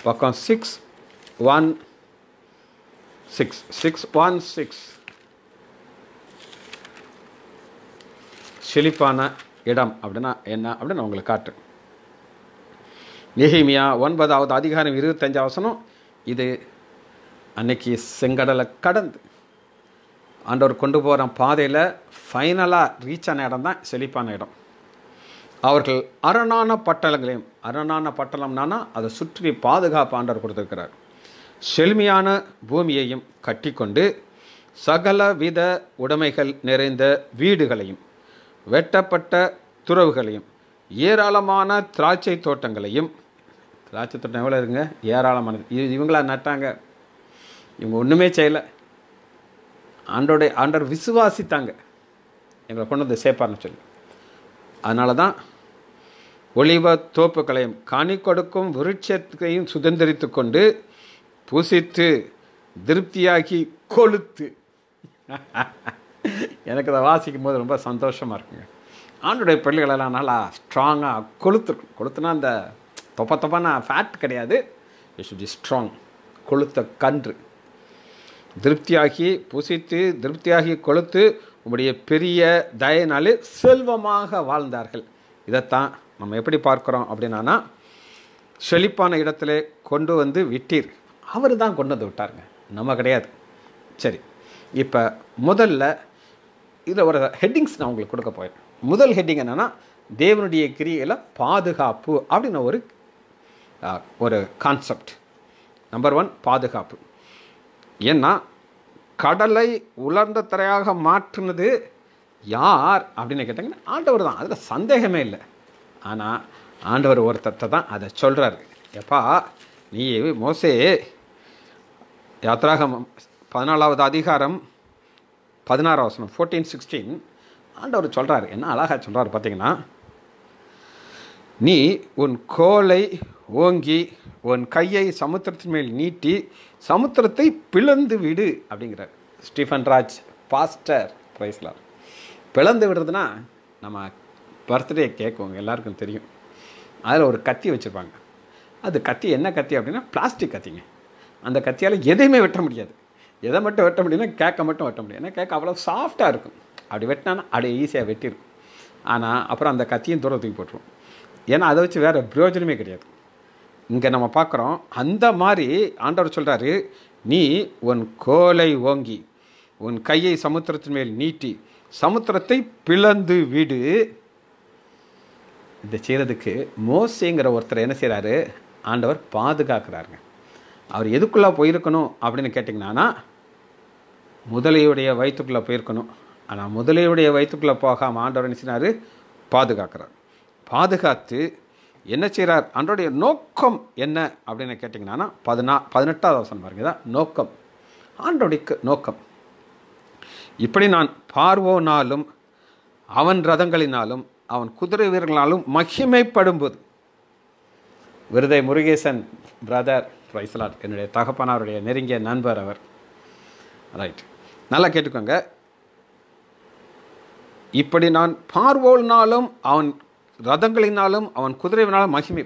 பக்கம் six one six six one six செழிப்பான இடம் அப்படின்னா என்ன அப்படின்னு நான் உங்களுக்கு காட்டுறேன் நெஹிமியா ஒன்பதாவது அதிகாரம் இருபத்தஞ்சாவசனம் இது அன்னைக்கு செங்கடலை கடந்து ஆண்டவர் கொண்டு போகிற பாதையில் ஃபைனலாக ரீச் ஆன இடம் தான் செழிப்பான இடம் அவர்கள் அரணான பட்டலங்களையும் அரணான பட்டலம்னானா அதை சுற்றி பாதுகாப்பு ஆண்டவர் கொடுத்துருக்கிறார் செழுமையான பூமியையும் கட்டிக்கொண்டு வித உடைமைகள் நிறைந்த வீடுகளையும் வெட்டப்பட்ட துறவுகளையும் ஏராளமான திராட்சை தோட்டங்களையும் திராட்சை தோட்டம் எவ்வளோ இருங்க ஏராளமானது இது இவங்களா நட்டாங்க இவங்க ஒன்றுமே செய்யலை ஆண்டோடைய ஆண்டவர் விசுவாசித்தாங்க எங்களை கொண்டு வந்து சேப்பார்னு சொல்லி அதனால தான் ஒளிவ தோப்புகளையும் காணி கொடுக்கும் விருட்சத்தையும் சுதந்திரித்து கொண்டு பூசித்து திருப்தியாகி கொளுத்து எனக்கு அதை வாசிக்கும் போது ரொம்ப சந்தோஷமாக இருக்குங்க ஆண்டுடைய பிள்ளைகளெல்லாம் நல்லா ஸ்ட்ராங்காக கொளுத்துருக்கும் கொளுத்துனா அந்த தொப்ப தொப்பான ஃபேட் கிடையாது இட் ஷுட் பி ஸ்ட்ராங் கொளுத்த கன்று திருப்தியாகி புசித்து திருப்தியாகி கொளுத்து உங்களுடைய பெரிய தயனாலே செல்வமாக வாழ்ந்தார்கள் இதைத்தான் நம்ம எப்படி பார்க்குறோம் அப்படின்னா செழிப்பான இடத்துல கொண்டு வந்து விட்டீர் அவர் தான் கொண்டு வந்து விட்டாருங்க நம்ம கிடையாது சரி இப்போ முதல்ல இதில் ஒரு ஹெட்டிங்ஸ் நான் உங்களுக்கு கொடுக்க போயிடுறேன் முதல் ஹெட்டிங் என்னென்னா தேவனுடைய கிரியையில் பாதுகாப்பு அப்படின்னு ஒரு ஒரு கான்செப்ட் நம்பர் ஒன் பாதுகாப்பு ஏன்னா கடலை உலர்ந்த தரையாக மாற்றினது யார் அப்படின்னு கேட்டாங்கன்னா ஆண்டவர் தான் அதில் சந்தேகமே இல்லை ஆனால் ஆண்டவர் ஒருத்தத்தை தான் அதை சொல்கிறாரு எப்பா நீ மோசே யாத்ராக பதினாலாவது அதிகாரம் பதினாறாவது ஃபோர்டீன் சிக்ஸ்டீன் ஆண்டவர் சொல்கிறார் என்ன அழகாக சொல்கிறார் பார்த்தீங்கன்னா நீ உன் கோலை ஓங்கி உன் கையை சமுத்திரத்தின் மேல் நீட்டி சமுத்திரத்தை பிளந்து விடு அப்படிங்கிறார் ஸ்டீஃபன் ராஜ் பாஸ்டர் பிரைஸ்லார் பிளந்து விடுறதுன்னா நம்ம பர்த்டே கேட்குவோங்க எல்லாருக்கும் தெரியும் அதில் ஒரு கத்தி வச்சுருப்பாங்க அது கத்தி என்ன கத்தி அப்படின்னா பிளாஸ்டிக் கத்திங்க அந்த கத்தியால் எதையுமே வெட்ட முடியாது எதை மட்டும் வெட்ட முடியும்னா கேட்க மட்டும் வெட்ட முடியும் ஏன்னா கேக் அவ்வளோ சாஃப்டாக இருக்கும் அப்படி வெட்டினா அப்படியே ஈஸியாக வெட்டிடும் ஆனால் அப்புறம் அந்த கத்தியும் தூரம் தூக்கி போட்டுருவோம் ஏன்னா அதை வச்சு வேறு பிரயோஜனமே கிடையாது இங்கே நம்ம பார்க்குறோம் அந்த மாதிரி ஆண்டவர் சொல்கிறாரு நீ உன் கோலை ஓங்கி உன் கையை சமுத்திரத்தின் மேல் நீட்டி சமுத்திரத்தை பிளந்து விடு இதை செய்கிறதுக்கு மோசேங்கிற ஒருத்தர் என்ன செய்கிறாரு ஆண்டவர் பாதுகாக்கிறாருங்க அவர் எதுக்குள்ளே போயிருக்கணும் அப்படின்னு கேட்டிங்கன்னா முதலையுடைய வயிற்றுக்குள்ளே போயிருக்கணும் ஆனால் முதலையுடைய வயிற்றுக்குள்ளே போகாமல் ஆண்டவர் என்ன செய்கிறாரு பாதுகாக்கிறார் பாதுகாத்து என்ன செய்கிறார் அன்றோடைய நோக்கம் என்ன அப்படின்னு கேட்டிங்கன்னா பதினா பதினெட்டாவது அவசரம் பாருங்க தான் நோக்கம் ஆண்டோடைக்கு நோக்கம் இப்படி நான் பார்வோனாலும் அவன் ரதங்களினாலும் அவன் குதிரை வீரர்களாலும் மகிமைப்படும்போது விருதை முருகேசன் பிரதர் பிரைஸ்லாட் என்னுடைய தகப்பனாருடைய நெருங்கிய நண்பர் அவர் ரைட் நல்லா கேட்டுக்கோங்க இப்படி நான் பார்வோனாலும் அவன் ரதங்களினாலும் அவன் குதிரைவினாலும் மகிமை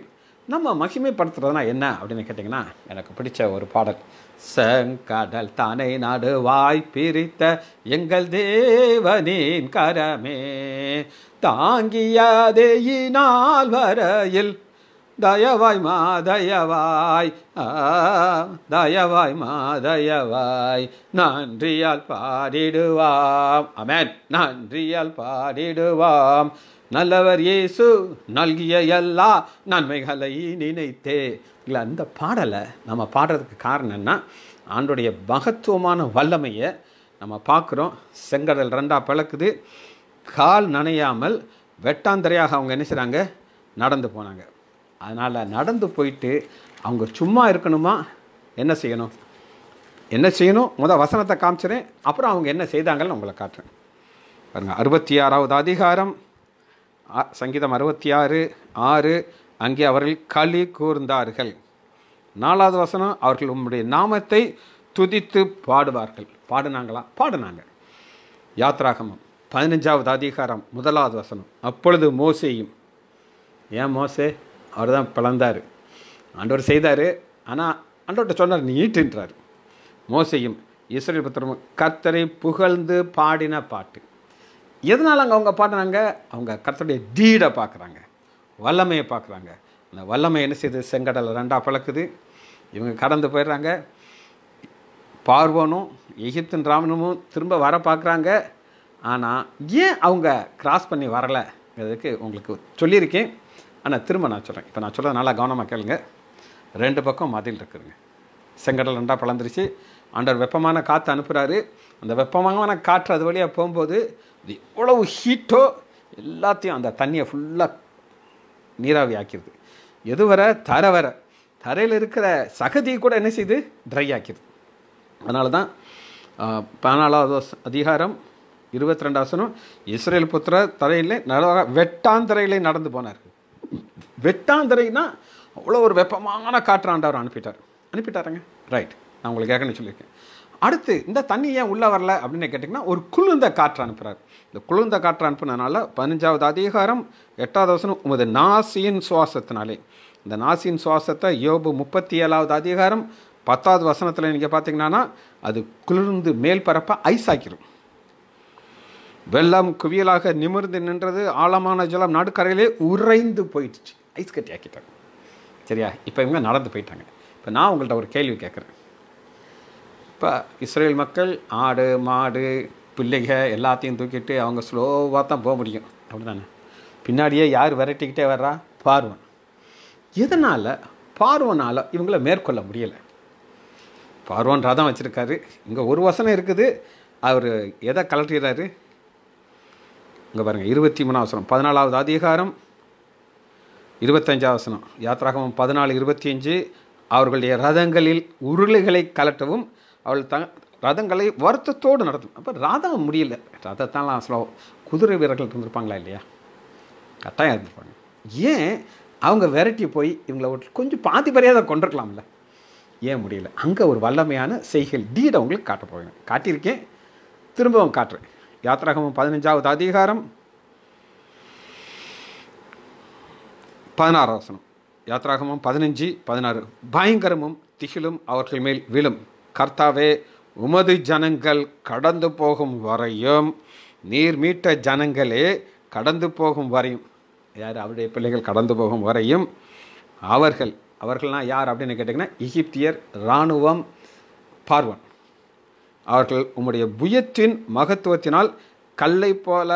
நம்ம மகிமைப்படுத்துறதுனா என்ன அப்படின்னு கேட்டிங்கன்னா எனக்கு பிடிச்ச ஒரு பாடல் செங்கடல் தானே நாடு வாய் பிரித்த எங்கள் தேவனின் கரமே தாங்கியதேயினால் வரையில் தயவாய் மா தயவாய் தயவாய் மா தயவாய் நன்றியால் பாடிடுவாம் அமேன் நன்றியால் பாடிடுவாம் நல்லவர் இயேசு நல்கிய எல்லா நன்மைகளை நினைத்தே இல்லை அந்த பாடலை நம்ம பாடுறதுக்கு காரணம் என்ன ஆண்டுடைய மகத்துவமான வல்லமையை நம்ம பார்க்குறோம் செங்கடல் ரெண்டாக பிளக்குது கால் நனையாமல் வெட்டாந்தரையாக அவங்க என்ன செய்கிறாங்க நடந்து போனாங்க அதனால் நடந்து போயிட்டு அவங்க சும்மா இருக்கணுமா என்ன செய்யணும் என்ன செய்யணும் முதல் வசனத்தை காமிச்சிடேன் அப்புறம் அவங்க என்ன செய்தாங்கன்னு உங்களை காட்டுறேன் பாருங்கள் அறுபத்தி ஆறாவது அதிகாரம் சங்கீதம் அறுபத்தி ஆறு ஆறு அங்கே அவர்கள் களி கூர்ந்தார்கள் நாலாவது வசனம் அவர்கள் உம்முடைய நாமத்தை துதித்து பாடுவார்கள் பாடினாங்களா பாடினாங்க யாத்ராகமம் பதினஞ்சாவது அதிகாரம் முதலாவது வசனம் அப்பொழுது மோசையும் ஏன் மோசே அவர் தான் பிளந்தார் ஆண்டவர் செய்தார் ஆனால் ஆண்டவர்கிட்ட சொன்னார் நீட்டுன்றார் மோசையும் இஸ்ரேல் பத்திரமும் கத்தரை புகழ்ந்து பாடின பாட்டு எதனால் அங்கே அவங்க பாடுறாங்க அவங்க கர்த்தருடைய தீடை பார்க்குறாங்க வல்லமையை பார்க்குறாங்க அந்த வல்லமை என்ன செய்யுது செங்கடலை ரெண்டாக பழக்குது இவங்க கடந்து போயிடுறாங்க பார்வனும் எகிப்தின் ராமனமும் திரும்ப வர பார்க்குறாங்க ஆனால் ஏன் அவங்க கிராஸ் பண்ணி வரலைங்கிறதுக்கு உங்களுக்கு சொல்லியிருக்கேன் ஆனால் திரும்ப நான் சொல்கிறேன் இப்போ நான் சொல்கிறது நல்லா கவனமாக கேளுங்க ரெண்டு பக்கம் மதில் இருக்குதுங்க செங்கடல் ரெண்டாக பழந்துருச்சு ஆண்டவர் வெப்பமான காற்று அனுப்புகிறாரு அந்த வெப்பமான காற்று அது வழியாக போகும்போது அது எவ்வளவு ஹீட்டோ எல்லாத்தையும் அந்த தண்ணியை ஃபுல்லாக நீராவி ஆக்கிடுது எது வர தரை வர தரையில் இருக்கிற சகதி கூட என்ன செய்யுது ட்ரை ஆக்கிடுது அதனால தான் பதினாலாவது அதிகாரம் இருபத்தி ரெண்டாவது ஆசனம் இஸ்ரேல் புத்திர தரையிலே நல்ல வெட்டாந்தரையிலே நடந்து போனார் வெட்டாந்தரைனா அவ்வளோ ஒரு வெப்பமான காற்று ஆண்டவர் அனுப்பிட்டார் அனுப்பிட்டாருங்க ரைட் நான் உங்களுக்கு கேட்கணும்னு சொல்லியிருக்கேன் அடுத்து இந்த தண்ணி ஏன் உள்ளே வரல அப்படின்னு கேட்டிங்கன்னா ஒரு குளிர்ந்த காற்று அனுப்புகிறார் இந்த குளிர்ந்த காற்று அனுப்புனதுனால பதினஞ்சாவது அதிகாரம் எட்டாவது வசனம் உமது நாசியின் சுவாசத்தினாலே இந்த நாசியின் சுவாசத்தை யோபு முப்பத்தி ஏழாவது அதிகாரம் பத்தாவது வசனத்தில் நீங்கள் பார்த்தீங்கன்னா அது குளிர்ந்து மேல் பரப்ப ஐஸ் ஆக்கிரும் வெள்ளம் குவியலாக நிமிர்ந்து நின்றது ஆழமான ஜலம் நடுக்கரையிலே உறைந்து போயிடுச்சு ஐஸ் கட்டி ஆக்கிட்டாங்க சரியா இப்போ இவங்க நடந்து போயிட்டாங்க இப்போ நான் உங்கள்கிட்ட ஒரு கேள்வி கேட்குறேன் இப்போ இஸ்ரேல் மக்கள் ஆடு மாடு பிள்ளைகள் எல்லாத்தையும் தூக்கிட்டு அவங்க ஸ்லோவாக தான் போக முடியும் அப்படி தானே பின்னாடியே யார் விரட்டிக்கிட்டே வர்றா பார்வன் இதனால் பார்வனால் இவங்களை மேற்கொள்ள முடியலை பார்வன் ரதம் வச்சுருக்காரு இங்கே ஒரு வசனம் இருக்குது அவர் எதை கலட்டுகிறாரு இங்கே பாருங்கள் இருபத்தி மூணாம் வசனம் பதினாலாவது அதிகாரம் இருபத்தஞ்சாவது வசனம் யாத்ராகமம் பதினாலு இருபத்தி அஞ்சு அவர்களுடைய ரதங்களில் உருளைகளை கலட்டவும் அவள் த ரதங்களை வருத்தத்தோடு நடத்தும் அப்போ ரதம் முடியல ரதத்தான் ஸ்லோ குதிரை வீரர்கள் இருந்திருப்பாங்களா இல்லையா கட்டாயம் இருந்திருப்பாங்க ஏன் அவங்க விரட்டி போய் இவங்களை கொஞ்சம் பாதி மரியாதை கொண்டிருக்கலாம்ல ஏன் முடியல அங்கே ஒரு வல்லமையான செய்கள் டீட் அவங்களுக்கு காட்ட போகிறேன் காட்டியிருக்கேன் திரும்பவும் காட்டுறேன் யாத்ராகமும் பதினஞ்சாவது அதிகாரம் பதினாறு வசனம் யாத்ராகமும் பதினஞ்சு பதினாறு பயங்கரமும் திகிலும் அவர்கள் மேல் விழும் கர்த்தாவே உமது ஜனங்கள் கடந்து போகும் வரையும் நீர் மீட்ட ஜனங்களே கடந்து போகும் வரையும் யார் அவருடைய பிள்ளைகள் கடந்து போகும் வரையும் அவர்கள் அவர்கள்லாம் யார் அப்படின்னு கேட்டிங்கன்னா எகிப்தியர் இராணுவம் பார்வன் அவர்கள் உம்முடைய புயத்தின் மகத்துவத்தினால் கல்லை போல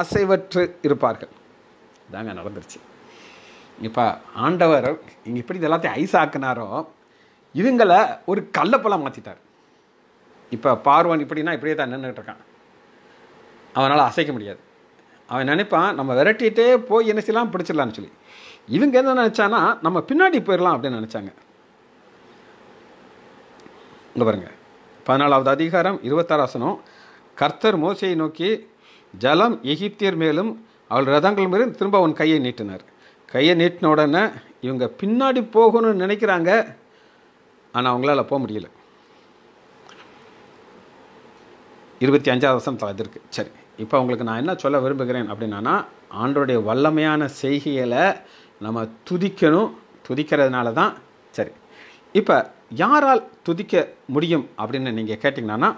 அசைவற்று இருப்பார்கள் தாங்க நடந்துருச்சு இப்போ ஆண்டவர் இங்கே எப்படி இதெல்லாத்தையும் ஐஸ் ஆக்குனாரோ இவங்களை ஒரு கள்ளப்பெல்லாம் மாற்றிட்டார் இப்போ பார்வன் இப்படின்னா இப்படியே தான் நின்றுட்டு இருக்கான் அவனால் அசைக்க முடியாது அவன் நினைப்பான் நம்ம விரட்டிகிட்டே போய் என்ன செய்யலாம் பிடிச்சிடலான்னு சொல்லி இவங்க என்ன நினச்சானா நம்ம பின்னாடி போயிடலாம் அப்படின்னு நினச்சாங்க இங்கே பாருங்கள் பதினாலாவது அதிகாரம் இருபத்தாறாசனம் கர்த்தர் மோசையை நோக்கி ஜலம் எகிப்தியர் மேலும் அவள் ரதங்கள் மேலும் திரும்ப அவன் கையை நீட்டினார் கையை நீட்டின உடனே இவங்க பின்னாடி போகணும்னு நினைக்கிறாங்க ஆனால் அவங்களால போக முடியல இருபத்தி அஞ்சாவது வருஷம் இருக்கு சரி இப்போ அவங்களுக்கு நான் என்ன சொல்ல விரும்புகிறேன் அப்படின்னா ஆண்டோடைய வல்லமையான செய்கைகளை நம்ம துதிக்கணும் துதிக்கிறதுனால தான் சரி இப்போ யாரால் துதிக்க முடியும் அப்படின்னு நீங்கள் கேட்டிங்கன்னா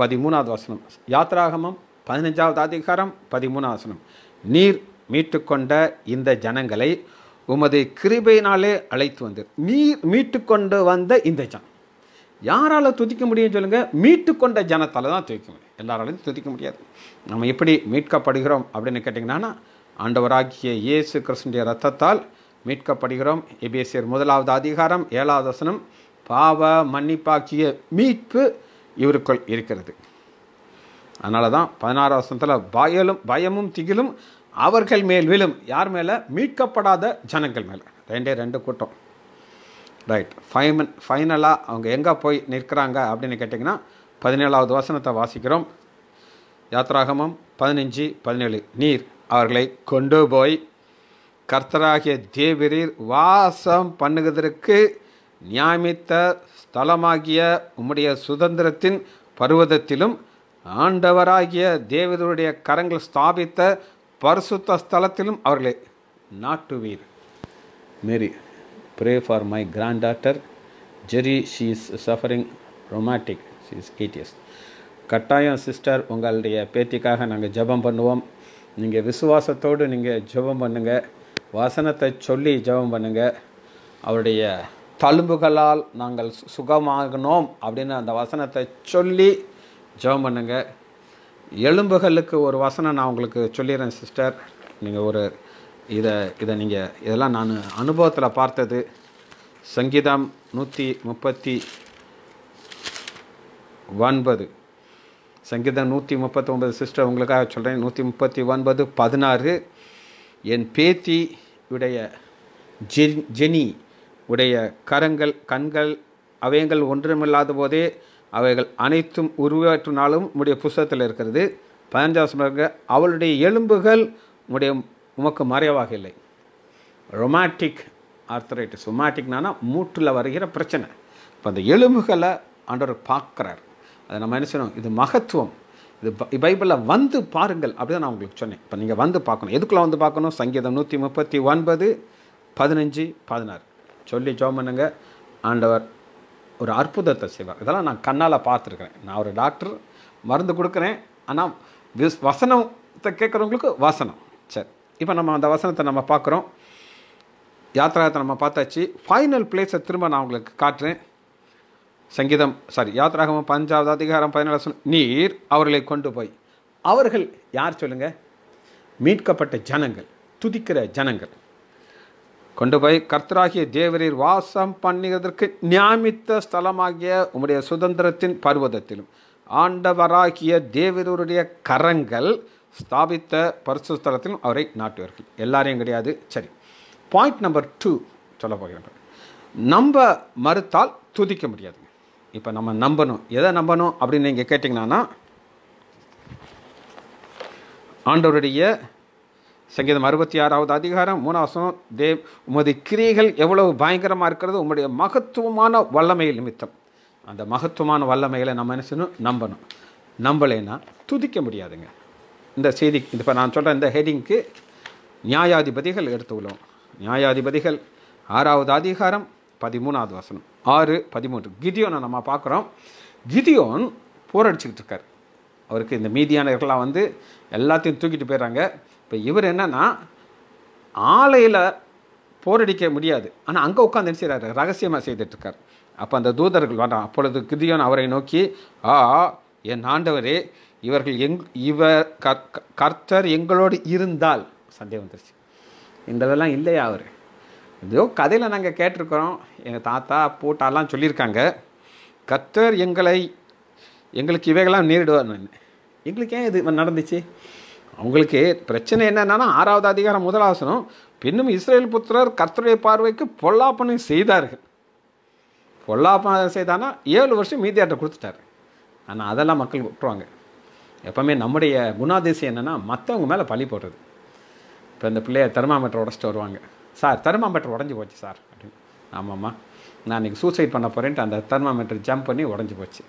பதிமூணாவது வசனம் யாத்ராகமம் பதினஞ்சாவது அதிகாரம் பதிமூணாவது வசனம் நீர் மீட்டுக்கொண்ட இந்த ஜனங்களை உமது கிருபையினாலே அழைத்து வந்தீர் நீர் மீட்டு கொண்டு வந்த இந்த ஜனம் யாரால் துதிக்க முடியும்னு சொல்லுங்கள் மீட்டு கொண்ட ஜனத்தால் தான் துதிக்க முடியும் எல்லாராலையும் துதிக்க முடியாது நம்ம எப்படி மீட்கப்படுகிறோம் அப்படின்னு கேட்டிங்கன்னா ஆண்டவராகிய இயேசு கிருஷ்ணனுடைய ரத்தத்தால் மீட்கப்படுகிறோம் எபேசியர் முதலாவது அதிகாரம் ஏழாவது வசனம் பாவ மன்னிப்பாக்கிய மீட்பு இவருக்குள் இருக்கிறது அதனால தான் பதினாறாவது வசனத்தில் பயலும் பயமும் திகிலும் அவர்கள் மேல் விழும் யார் மேலே மீட்கப்படாத ஜனங்கள் மேலே ரெண்டே ரெண்டு கூட்டம் ரைட் ஃபைமன் ஃபைனலாக அவங்க எங்கே போய் நிற்கிறாங்க அப்படின்னு கேட்டிங்கன்னா பதினேழாவது வசனத்தை வாசிக்கிறோம் யாத்ராகமம் பதினஞ்சு பதினேழு நீர் அவர்களை கொண்டு போய் கர்த்தராகிய தேவிரீர் வாசம் பண்ணுகிறதற்கு நியாமித்த ஸ்தலமாகிய உம்முடைய சுதந்திரத்தின் பருவதத்திலும் ஆண்டவராகிய தேவதருடைய கரங்கள் ஸ்தாபித்த பரிசுத்த ஸ்தலத்திலும் அவர்களை வீர் Mary pray for my granddaughter Jerry she is suffering rheumatic she is eighties கட்டாயம் சிஸ்டர் உங்களுடைய பேத்திக்காக நாங்கள் ஜபம் பண்ணுவோம் நீங்கள் விசுவாசத்தோடு நீங்கள் ஜபம் பண்ணுங்கள் வசனத்தை சொல்லி ஜபம் பண்ணுங்கள் அவருடைய தழும்புகளால் நாங்கள் சுகமாகணும் அப்படின்னு அந்த வசனத்தை சொல்லி ஜபம் பண்ணுங்கள் எலும்புகளுக்கு ஒரு வசனம் நான் உங்களுக்கு சொல்லிடுறேன் சிஸ்டர் நீங்கள் ஒரு இதை இதை நீங்கள் இதெல்லாம் நான் அனுபவத்தில் பார்த்தது சங்கீதம் நூற்றி முப்பத்தி ஒன்பது சங்கீதம் நூற்றி முப்பத்தி ஒன்பது சிஸ்டர் உங்களுக்காக சொல்கிறேன் நூற்றி முப்பத்தி ஒன்பது பதினாறு என் பேத்தி உடைய ஜெனி உடைய கரங்கள் கண்கள் அவயங்கள் ஒன்றுமில்லாத போதே அவைகள் அனைத்தும் உருவாற்றினாலும் உடைய புஸ்தகத்தில் இருக்கிறது பதினஞ்சாவது ஸ்லோக அவளுடைய எலும்புகள் உடைய உமக்கு மறைவாக இல்லை ரொமாட்டிக் ஆர்த்தரைட்டிஸ் ரொமாட்டிக்னா மூட்டில் வருகிற பிரச்சனை இப்போ அந்த எலும்புகளை ஆண்டவர் பார்க்குறார் அதை நம்ம என்ன செய்யணும் இது மகத்துவம் இது பைபிளில் வந்து பாருங்கள் அப்படி நான் உங்களுக்கு சொன்னேன் இப்போ நீங்கள் வந்து பார்க்கணும் எதுக்குள்ளே வந்து பார்க்கணும் சங்கீதம் நூற்றி முப்பத்தி ஒன்பது பதினஞ்சு பதினாறு சொல்லி ஜோம் பண்ணுங்க ஆண்டவர் ஒரு அற்புதத்தை செய்வார் இதெல்லாம் நான் கண்ணால் பார்த்துருக்குறேன் நான் ஒரு டாக்டர் மருந்து கொடுக்குறேன் ஆனால் விஸ் வசனத்தை கேட்குறவங்களுக்கு வசனம் சரி இப்போ நம்ம அந்த வசனத்தை நம்ம பார்க்குறோம் யாத்திராகத்தை நம்ம பார்த்தாச்சு ஃபைனல் பிளேஸை திரும்ப நான் உங்களுக்கு காட்டுறேன் சங்கீதம் சாரி யாத்ராகம் பஞ்சாவது அதிகாரம் பதினேழு நீர் அவர்களை கொண்டு போய் அவர்கள் யார் சொல்லுங்கள் மீட்கப்பட்ட ஜனங்கள் துதிக்கிற ஜனங்கள் கொண்டு போய் கர்த்தராகிய தேவரீர் வாசம் பண்ணுகிறதற்கு நியாமித்த ஸ்தலமாகிய உம்முடைய சுதந்திரத்தின் பருவதத்திலும் ஆண்டவராகிய தேவரூருடைய கரங்கள் ஸ்தாபித்த பரிசு ஸ்தலத்திலும் அவரை நாட்டுவார்கள் எல்லாரையும் கிடையாது சரி பாயிண்ட் நம்பர் டூ சொல்ல போகிறேன் நம்ப மறுத்தால் துதிக்க முடியாது இப்போ நம்ம நம்பணும் எதை நம்பணும் அப்படின்னு நீங்கள் கேட்டிங்கன்னா ஆண்டவருடைய சங்கீதம் அறுபத்தி ஆறாவது அதிகாரம் மூணாவசனம் தேவ் உமது கிரியைகள் எவ்வளவு பயங்கரமாக இருக்கிறது உங்களுடைய மகத்துவமான வல்லமை நிமித்தம் அந்த மகத்துவமான வல்லமைகளை நம்ம என்ன செய்யணும் நம்பணும் நம்பலைன்னா துதிக்க முடியாதுங்க இந்த செய்தி இப்போ நான் சொல்கிற இந்த ஹெடிங்க்கு நியாயாதிபதிகள் எடுத்துள்ளோம் நியாயாதிபதிகள் ஆறாவது அதிகாரம் பதிமூணாவது வசனம் ஆறு பதிமூன்று கிதியோனை நம்ம பார்க்குறோம் கிதியோன் போரடிச்சுக்கிட்டு இருக்கார் அவருக்கு இந்த மீதியானவர்கள்லாம் வந்து எல்லாத்தையும் தூக்கிட்டு போயிடுறாங்க இப்போ இவர் என்னென்னா ஆலையில் போரடிக்க முடியாது ஆனால் அங்கே உட்காந்து என்ன செய்கிறாரு ரகசியமாக செய்துட்ருக்கார் அப்போ அந்த தூதர்கள் வரான் அப்பொழுது கிதியோன் அவரை நோக்கி ஆ என் ஆண்டவரே இவர்கள் எங் இவர் கர்த்தர் எங்களோடு இருந்தால் சந்தேகம் வந்துருச்சு இந்ததெல்லாம் இல்லையா அவர் ஏதோ கதையில் நாங்கள் கேட்டிருக்கிறோம் எங்கள் தாத்தா பூட்டாலாம் சொல்லியிருக்காங்க கர்த்தர் எங்களை எங்களுக்கு இவைகள்லாம் நேரிடுவார் எங்களுக்கு ஏன் இது நடந்துச்சு அவங்களுக்கு பிரச்சனை என்னென்னா ஆறாவது அதிகாரம் முதலாசனம் பின்னும் இஸ்ரேல் புத்திரர் கர்த்தருடைய பார்வைக்கு பொல்லாப்பனை செய்தார்கள் பொல்லாப்பம் செய்தானா ஏழு வருஷம் மீதியாட்ட கொடுத்துட்டாரு ஆனால் அதெல்லாம் மக்கள் விட்டுருவாங்க எப்போவுமே நம்முடைய குணாதிசயம் என்னென்னா மற்றவங்க மேலே பழி போடுறது இப்போ இந்த பிள்ளைய தெர்மாமீட்டர் உடச்சிட்டு வருவாங்க சார் தெர்மாமீட்டர் உடஞ்சி போச்சு சார் அப்படின்னு ஆமாம்மா நான் இன்றைக்கி சூசைட் பண்ண போகிறேன்ட்டு அந்த தெர்மாமீட்டர் ஜம்ப் பண்ணி உடஞ்சி போச்சு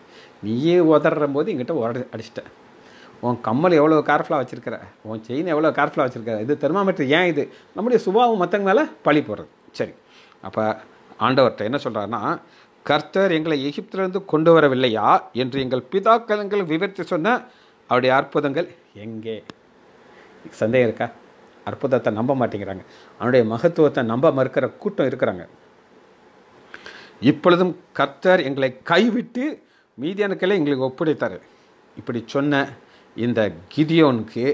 நீயே உதறுற போது எங்கிட்ட உட அடிச்சிட்டேன் உன் கம்மல் எவ்வளோ கேர்ஃபுல்லாக வச்சுருக்கிற உன் செயின் எவ்வளோ கேர்ஃபுல்லாக வச்சுருக்கிற இது தெர்மாமீட்டர் ஏன் இது நம்முடைய சுபாவம் மற்றவங்களால பழி போடுறது சரி அப்போ ஆண்டவர்கிட்ட என்ன சொல்கிறாருன்னா கர்த்தர் எங்களை எகிப்திலிருந்து கொண்டு வரவில்லையா என்று எங்கள் பிதாக்கள் விவரித்து சொன்ன அவருடைய அற்புதங்கள் எங்கே சந்தேகம் இருக்கா அற்புதத்தை நம்ப மாட்டேங்கிறாங்க அவனுடைய மகத்துவத்தை நம்ப மறுக்கிற கூட்டம் இருக்கிறாங்க இப்பொழுதும் கர்த்தர் எங்களை கைவிட்டு மீதியான கிளை எங்களுக்கு ஒப்படைத்தார் இப்படி சொன்ன இந்த கிதியோனுக்கு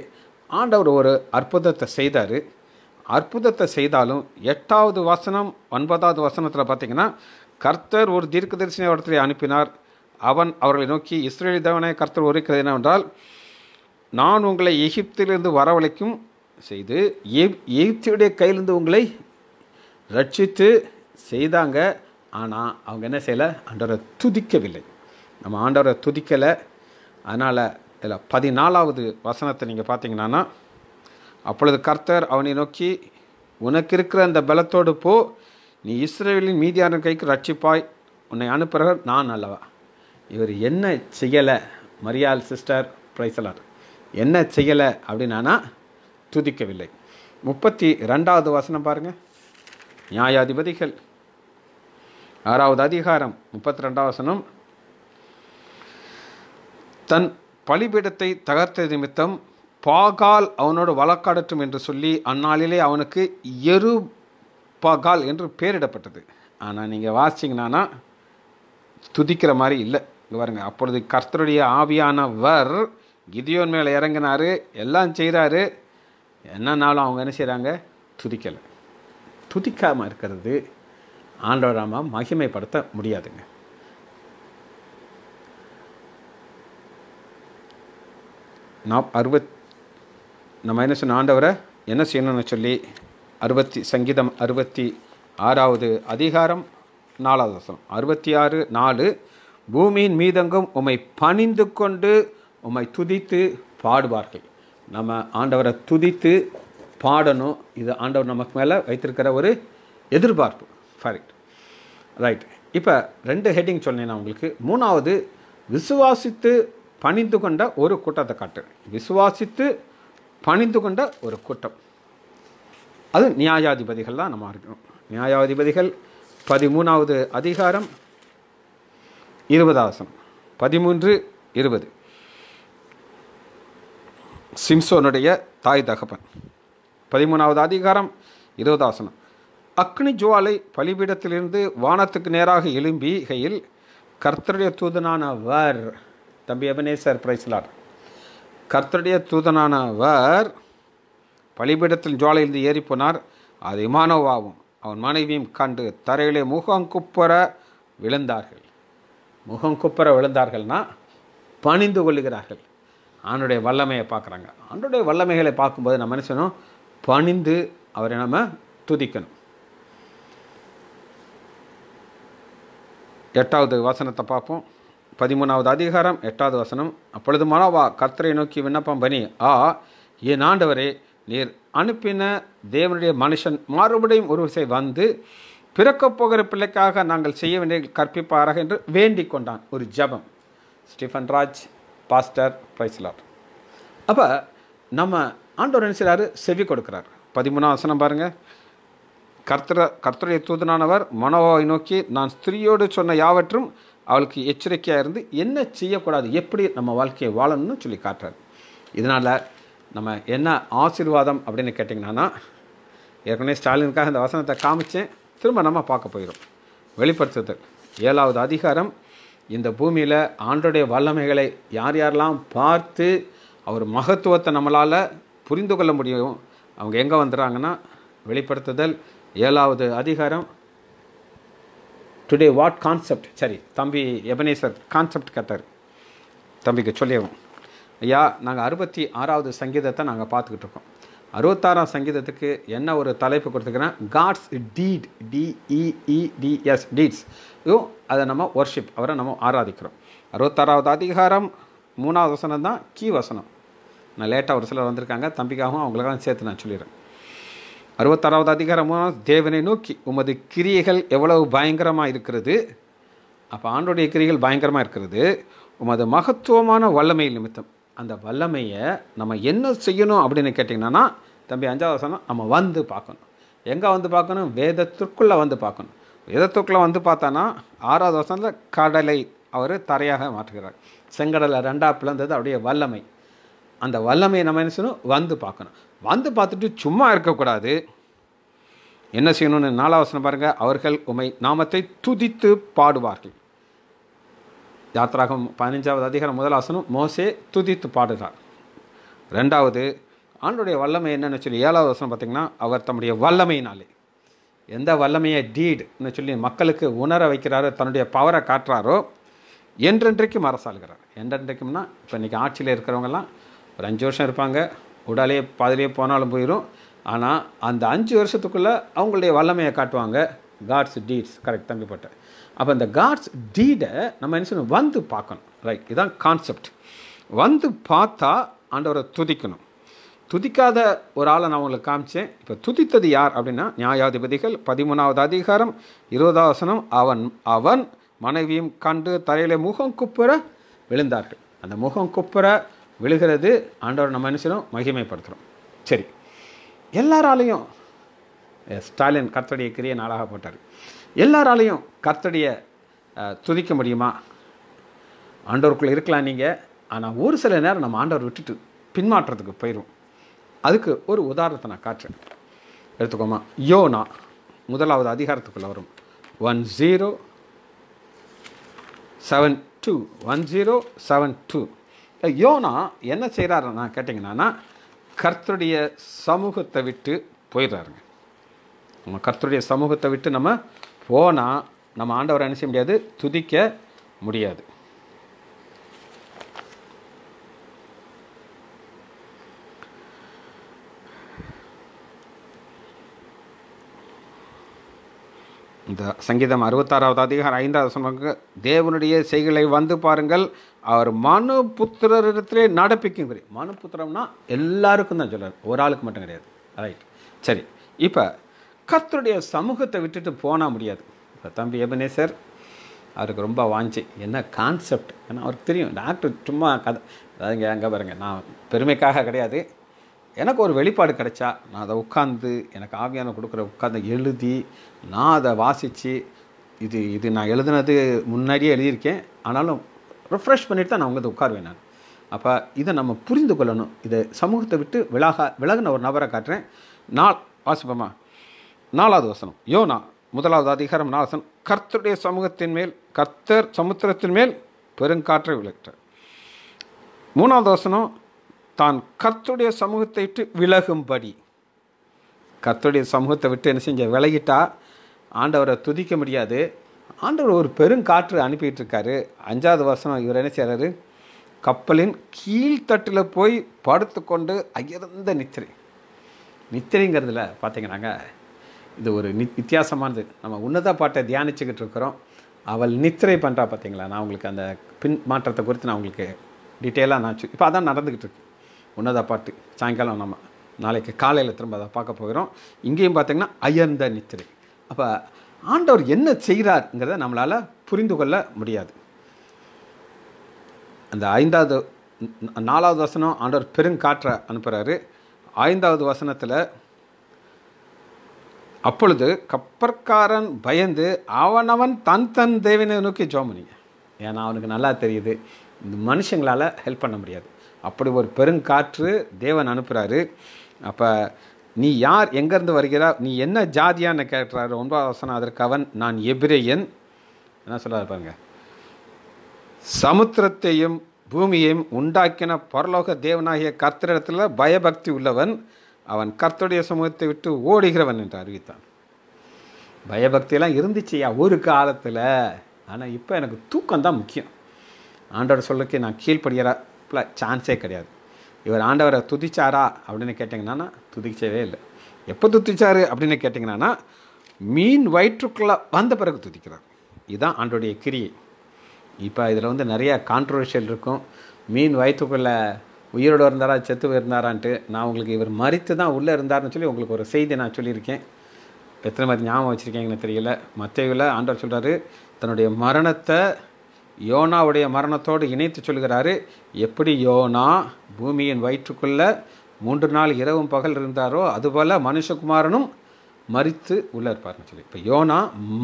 ஆண்டவர் ஒரு அற்புதத்தை செய்தார் அற்புதத்தை செய்தாலும் எட்டாவது வசனம் ஒன்பதாவது வசனத்தில் பார்த்திங்கன்னா கர்த்தர் ஒரு தீர்க்க தரிசன இடத்துல அனுப்பினார் அவன் அவர்களை நோக்கி இஸ்ரேல் தேவனை கர்த்தர் ஒருக்கிறது என்னவென்றால் நான் உங்களை எகிப்திலிருந்து வரவழைக்கும் செய்து எகிப்தியுடைய கையிலிருந்து உங்களை ரட்சித்து செய்தாங்க ஆனால் அவங்க என்ன செய்யலை ஆண்டவரை துதிக்கவில்லை நம்ம ஆண்டவரை துதிக்கலை அதனால் இதில் பதினாலாவது வசனத்தை நீங்கள் பார்த்தீங்கன்னா அப்பொழுது கர்த்தர் அவனை நோக்கி உனக்கு இருக்கிற அந்த பலத்தோடு போ நீ இஸ்ரேலின் மீதியான கைக்கு ரட்சிப்பாய் உன்னை அனுப்புகிறவர் நான் அல்லவா இவர் என்ன செய்யலை மரியாள் சிஸ்டர் பிரைசலார் என்ன செய்யலை அப்படின்னா துதிக்கவில்லை முப்பத்தி ரெண்டாவது வசனம் பாருங்கள் நியாயாதிபதிகள் ஆறாவது அதிகாரம் முப்பத்தி ரெண்டாவது வசனம் தன் பலிபீடத்தை தகர்த்த நிமித்தம் பாகால் அவனோடு வழக்காடட்டும் என்று சொல்லி அந்நாளிலே அவனுக்கு எரு பாகால் என்று பெயரிடப்பட்டது ஆனால் நீங்கள் வாசிங்கன்னா துதிக்கிற மாதிரி இல்லை இங்கே பாருங்கள் அப்பொழுது கர்த்தருடைய ஆவியானவர் கிதியோன் மேலே இறங்கினார் எல்லாம் செய்கிறாரு என்னன்னாலும் அவங்க என்ன செய்கிறாங்க துதிக்கலை துதிக்காமல் இருக்கிறது ஆண்டவராமல் மகிமைப்படுத்த முடியாதுங்க நாப் அறுபத் நம்ம என்ன சொன்ன ஆண்டவரை என்ன செய்யணும்னு சொல்லி அறுபத்தி சங்கீதம் அறுபத்தி ஆறாவது அதிகாரம் நாலாவது வசனம் அறுபத்தி ஆறு நாலு பூமியின் மீதங்கும் உம்மை பணிந்து கொண்டு உம்மை துதித்து பாடுவார்கள் நம்ம ஆண்டவரை துதித்து பாடணும் இது ஆண்டவர் நமக்கு மேலே வைத்திருக்கிற ஒரு எதிர்பார்ப்பு ஃபரிட் ரைட் இப்போ ரெண்டு ஹெட்டிங் சொன்னேன் நான் உங்களுக்கு மூணாவது விசுவாசித்து பணிந்து கொண்ட ஒரு கூட்டத்தை காட்டு விசுவாசித்து பணிந்து கொண்ட ஒரு கூட்டம் அது நியாயாதிபதிகள் தான் நம்ம இருக்கணும் நியாயாதிபதிகள் பதிமூணாவது அதிகாரம் இருபதாசனம் பதிமூன்று இருபது சிம்சோனுடைய தாய் தகப்பன் பதிமூணாவது அதிகாரம் இருபதாசனம் அக்னி ஜுவாலை பலிபீடத்திலிருந்து வானத்துக்கு நேராக எழும்பி கையில் கர்த்தருடைய தூதனான வர் தம்பி எபனேசர் பிரைஸ்லார் கர்த்தருடைய தூதனானவர் பலிபீடத்தில் ஜோலையிலிருந்து ஏறிப்போனார் அது இமானோவாவும் அவன் மனைவியும் கண்டு தரையிலே முகம் குப்புற விழுந்தார்கள் முகம் குப்புற விழுந்தார்கள்னா பணிந்து கொள்ளுகிறார்கள் ஆணுடைய வல்லமையை பார்க்குறாங்க ஆண்டுடைய வல்லமைகளை பார்க்கும்போது நம்ம மனுஷனும் பணிந்து அவரை நம்ம துதிக்கணும் எட்டாவது வசனத்தை பார்ப்போம் பதிமூணாவது அதிகாரம் எட்டாவது வசனம் அப்பொழுது மனோவா கர்த்தரை நோக்கி விண்ணப்பம் பணி ஆ என் ஆண்டவரே நீர் அனுப்பின தேவனுடைய மனுஷன் மறுபடியும் ஒரு விசை வந்து பிறக்கப் போகிற பிள்ளைக்காக நாங்கள் செய்ய வேண்டிய கற்பிப்பாராக என்று வேண்டிக் கொண்டான் ஒரு ஜபம் ஸ்டீஃபன் ராஜ் பாஸ்டர் பிரைஸ்லார் அப்போ நம்ம ஆண்டவர் நினைச்சார் செவி கொடுக்குறார் பதிமூணாம் வசனம் பாருங்கள் கர்த்தர கர்த்தருடைய தூதனானவர் மனோவாவை நோக்கி நான் ஸ்திரீயோடு சொன்ன யாவற்றும் அவளுக்கு எச்சரிக்கையாக இருந்து என்ன செய்யக்கூடாது எப்படி நம்ம வாழ்க்கையை வாழணும்னு சொல்லி காட்டுறாரு இதனால் நம்ம என்ன ஆசீர்வாதம் அப்படின்னு கேட்டிங்கன்னா ஏற்கனவே ஸ்டாலினுக்காக இந்த வசனத்தை காமிச்சேன் திரும்ப நம்ம பார்க்க போயிடும் வெளிப்படுத்துதல் ஏழாவது அதிகாரம் இந்த பூமியில் ஆண்டோடைய வல்லமைகளை யார் யாரெல்லாம் பார்த்து அவர் மகத்துவத்தை நம்மளால் புரிந்து கொள்ள முடியும் அவங்க எங்கே வந்துடுறாங்கன்னா வெளிப்படுத்துதல் ஏழாவது அதிகாரம் டுடே வாட் கான்செப்ட் சரி தம்பி சார் கான்செப்ட் கேட்டார் தம்பிக்கு சொல்லிடுவோம் ஐயா நாங்கள் அறுபத்தி ஆறாவது சங்கீதத்தை நாங்கள் பார்த்துக்கிட்டு இருக்கோம் அறுபத்தாறாம் சங்கீதத்துக்கு என்ன ஒரு தலைப்பு கொடுத்துக்கிறேன் God's deed D E E D S deeds e e யோ அதை நம்ம ஒர்ஷிப் அவரை நம்ம ஆராதிக்கிறோம் அறுபத்தாறாவது அதிகாரம் மூணாவது வசனம் தான் கீ வசனம் நான் லேட்டாக ஒரு சிலர் வந்திருக்காங்க தம்பிக்காகவும் அவங்களுக்காக சேர்த்து நான் சொல்லிடுறேன் அறுபத்தாறாவது அதிகாரமான தேவனை நோக்கி உமது கிரியைகள் எவ்வளவு பயங்கரமாக இருக்கிறது அப்போ ஆண்டோடைய கிரியைகள் பயங்கரமாக இருக்கிறது உமது மகத்துவமான வல்லமை நிமித்தம் அந்த வல்லமையை நம்ம என்ன செய்யணும் அப்படின்னு கேட்டிங்கன்னா தம்பி அஞ்சாவது வசனம் நம்ம வந்து பார்க்கணும் எங்கே வந்து பார்க்கணும் வேதத்திற்குள்ளே வந்து பார்க்கணும் வேதத்துக்குள்ளே வந்து பார்த்தோன்னா ஆறாவது வருஷத்தில் கடலை அவர் தரையாக மாற்றுகிறார் செங்கடலை ரெண்டாக பிளந்தது அப்படியே வல்லமை அந்த வல்லமையை நம்ம என்ன செய்யணும் வந்து பார்க்கணும் வந்து பார்த்துட்டு சும்மா இருக்கக்கூடாது என்ன செய்யணும்னு நாலாவசனம் பாருங்கள் அவர்கள் உமை நாமத்தை துதித்து பாடுவார்கள் யாத்ராகம் பதினஞ்சாவது அதிகாரம் முதல் ஆசனம் மோசே துதித்து பாடுகிறார் ரெண்டாவது ஆண்டுடைய வல்லமை என்னென்னு சொல்லி ஏழாவது வசனம் பார்த்திங்கன்னா அவர் தம்முடைய வல்லமையினாலே எந்த வல்லமையை டீடுன்னு சொல்லி மக்களுக்கு உணர வைக்கிறாரோ தன்னுடைய பவரை காட்டுறாரோ என்றென்றைக்கும் அரசாளுகிறார் என்றென்றைக்கும்னா இப்போ இன்றைக்கி ஆட்சியில் இருக்கிறவங்கலாம் ஒரு அஞ்சு வருஷம் இருப்பாங்க உடலே பாதிலே போனாலும் போயிடும் ஆனால் அந்த அஞ்சு வருஷத்துக்குள்ளே அவங்களுடைய வல்லமையை காட்டுவாங்க காட்ஸ் டீட்ஸ் கரெக்ட் தம்பிப்பட்ட அப்போ இந்த காட்ஸ் டீடை நம்ம என்ன சொல்லணும் வந்து பார்க்கணும் ரைட் இதுதான் கான்செப்ட் வந்து பார்த்தா ஆண்டவரை துதிக்கணும் துதிக்காத ஒரு ஆளை நான் உங்களுக்கு காமிச்சேன் இப்போ துதித்தது யார் அப்படின்னா நியாயாதிபதிகள் பதிமூணாவது அதிகாரம் இருபதாவசனம் அவன் அவன் மனைவியும் கண்டு தரையில் முகம் குப்புற விழுந்தார்கள் அந்த முகம் குப்புற விழுகிறது ஆண்டவர் நம்ம மனுஷனும் மகிமைப்படுத்துகிறோம் சரி எல்லாராலையும் ஸ்டாலின் கர்த்தடைய கிரிய நாளாக போட்டார் எல்லாராலையும் கர்த்தடைய துதிக்க முடியுமா ஆண்டவருக்குள்ளே இருக்கலாம் நீங்கள் ஆனால் ஒரு சில நேரம் நம்ம ஆண்டவர் விட்டுட்டு பின்மாற்றத்துக்கு போயிடும் அதுக்கு ஒரு உதாரணத்தை நான் காட்டுறேன் எடுத்துக்கோமா யோனா முதலாவது அதிகாரத்துக்குள்ளே வரும் one zero seven two one zero seven two யோனா என்ன செய்கிறாருன்னா கேட்டிங்கன்னா கர்த்தருடைய சமூகத்தை விட்டு போயிடுறாருங்க நம்ம கர்த்தருடைய சமூகத்தை விட்டு நம்ம போனால் நம்ம ஆண்டவரை என்ன செய்ய முடியாது துதிக்க முடியாது இந்த சங்கீதம் அறுபத்தாறாவது அதிகாரம் ஐந்தாவது சொன்னாங்க தேவனுடைய செய்களை வந்து பாருங்கள் அவர் மனு மனுபுத்திரத்திலே நடப்பிக்கும் புத்திரம்னா எல்லாருக்கும் தான் சொல்கிறார் ஒரு ஆளுக்கு மட்டும் கிடையாது ரைட் சரி இப்போ கத்தருடைய சமூகத்தை விட்டுட்டு போனால் முடியாது இப்போ தம்பி எபனேசர் அவருக்கு ரொம்ப வாஞ்சி என்ன கான்செப்ட் ஏன்னா அவருக்கு தெரியும் டாக்டர் சும்மா கதை இங்கே அங்கே பாருங்கள் நான் பெருமைக்காக கிடையாது எனக்கு ஒரு வெளிப்பாடு கிடைச்சா நான் அதை உட்காந்து எனக்கு ஆவியான கொடுக்குற உட்காந்து எழுதி நான் அதை வாசித்து இது இது நான் எழுதுனது முன்னாடியே எழுதியிருக்கேன் ஆனாலும் ரெஃப்ரெஷ் பண்ணிட்டு தான் நான் உங்களுக்கு உட்காருவேன் நான் அப்போ இதை நம்ம புரிந்து கொள்ளணும் இதை சமூகத்தை விட்டு விலகா விலகின ஒரு நபரை காட்டுறேன் நாள் வாசிப்போமா நாலாவது வசனம் யோனா முதலாவது அதிகாரம் நாலு வசனம் கர்த்தருடைய சமூகத்தின் மேல் கர்த்தர் சமுத்திரத்தின் மேல் பெருங்காற்றை விலகிட்டார் மூணாவது வசனம் தான் கர்த்துடைய சமூகத்தை விட்டு விலகும்படி கர்த்துடைய சமூகத்தை விட்டு என்ன செஞ்ச விலகிட்டா ஆண்டவரை துதிக்க முடியாது ஆண்டவர் ஒரு பெருங்காற்று அனுப்பிட்டு இருக்காரு அஞ்சாவது வருஷம் இவர் என்ன செய்கிறாரு கப்பலின் கீழ்த்தட்டில் போய் படுத்துக்கொண்டு அயர்ந்த நித்திரை நித்திரைங்கிறதுல பார்த்தீங்கன்னாங்க இது ஒரு நித் வித்தியாசமானது நம்ம உன்னத பாட்டை தியானிச்சுக்கிட்டு இருக்கிறோம் அவள் நித்திரை பண்ணுறா பார்த்தீங்களா நான் உங்களுக்கு அந்த பின் மாற்றத்தை குறித்து நான் உங்களுக்கு டீட்டெயிலாக நான் இப்போ அதான் நடந்துக்கிட்டு இருக்கு உன்னதா பாட்டு சாயங்காலம் நம்ம நாளைக்கு காலையில் திரும்ப அதை பார்க்க போகிறோம் இங்கேயும் பார்த்திங்கன்னா அயர்ந்த நித்திரை அப்போ ஆண்டவர் என்ன செய்கிறார்ங்கிறத நம்மளால் புரிந்து கொள்ள முடியாது அந்த ஐந்தாவது நாலாவது வசனம் ஆண்டவர் பெருங்காற்றை அனுப்புகிறாரு ஐந்தாவது வசனத்தில் அப்பொழுது கப்பற்காரன் பயந்து அவனவன் தன் தன் தேவனை நோக்கி ஜோமனிங்க ஏன்னா அவனுக்கு நல்லா தெரியுது இந்த மனுஷங்களால் ஹெல்ப் பண்ண முடியாது அப்படி ஒரு பெருங்காற்று தேவன் அனுப்புகிறாரு அப்போ நீ யார் எங்கேருந்து வருகிறா நீ என்ன ஜாதியான்னு கேட்கிறார் ஒன்பதாவது வசனம் அதற்கு அவன் நான் எபிரேயன் என்ன சொல்கிறார் பாருங்க சமுத்திரத்தையும் பூமியையும் உண்டாக்கின பரலோக தேவனாகிய கர்த்தரிடத்தில் பயபக்தி உள்ளவன் அவன் கர்த்தருடைய சமூகத்தை விட்டு ஓடுகிறவன் என்று அறிவித்தான் பயபக்தியெல்லாம் இருந்துச்சுயா ஒரு காலத்தில் ஆனால் இப்போ எனக்கு தூக்கம் தான் முக்கியம் ஆண்டோட சொல்லுக்கு நான் கீழ்படுகிற சான்ஸே கிடையாது இவர் ஆண்டவரை துதிச்சாரா அப்படின்னு கேட்டிங்கன்னா துதிக்கவே இல்லை எப்போ துதிச்சாரு அப்படின்னு கேட்டிங்கன்னா மீன் வயிற்றுக்குள்ளே வந்த பிறகு துதிக்கிறார் இதுதான் ஆண்டோடைய கிரியை இப்போ இதில் வந்து நிறையா கான்ட்ரவர்ஷியல் இருக்கும் மீன் வயிற்றுக்குள்ளே உயிரோடு இருந்தாரா செத்து இருந்தாரான்ட்டு நான் உங்களுக்கு இவர் மறித்து தான் உள்ளே இருந்தார்னு சொல்லி உங்களுக்கு ஒரு செய்தி நான் சொல்லியிருக்கேன் எத்தனை மாதிரி ஞாபகம் வச்சுருக்கேங்கன்னு தெரியல மற்றவியில் ஆண்டவர் சொல்கிறாரு தன்னுடைய மரணத்தை யோனாவுடைய மரணத்தோடு இணைத்து சொல்கிறாரு எப்படி யோனா பூமியின் வயிற்றுக்குள்ள மூன்று நாள் இரவும் பகல் இருந்தாரோ அதுபோல் மனுஷகுமாரனும் மறித்து உள்ள இருப்பார்னு சொல்லி இப்போ யோனா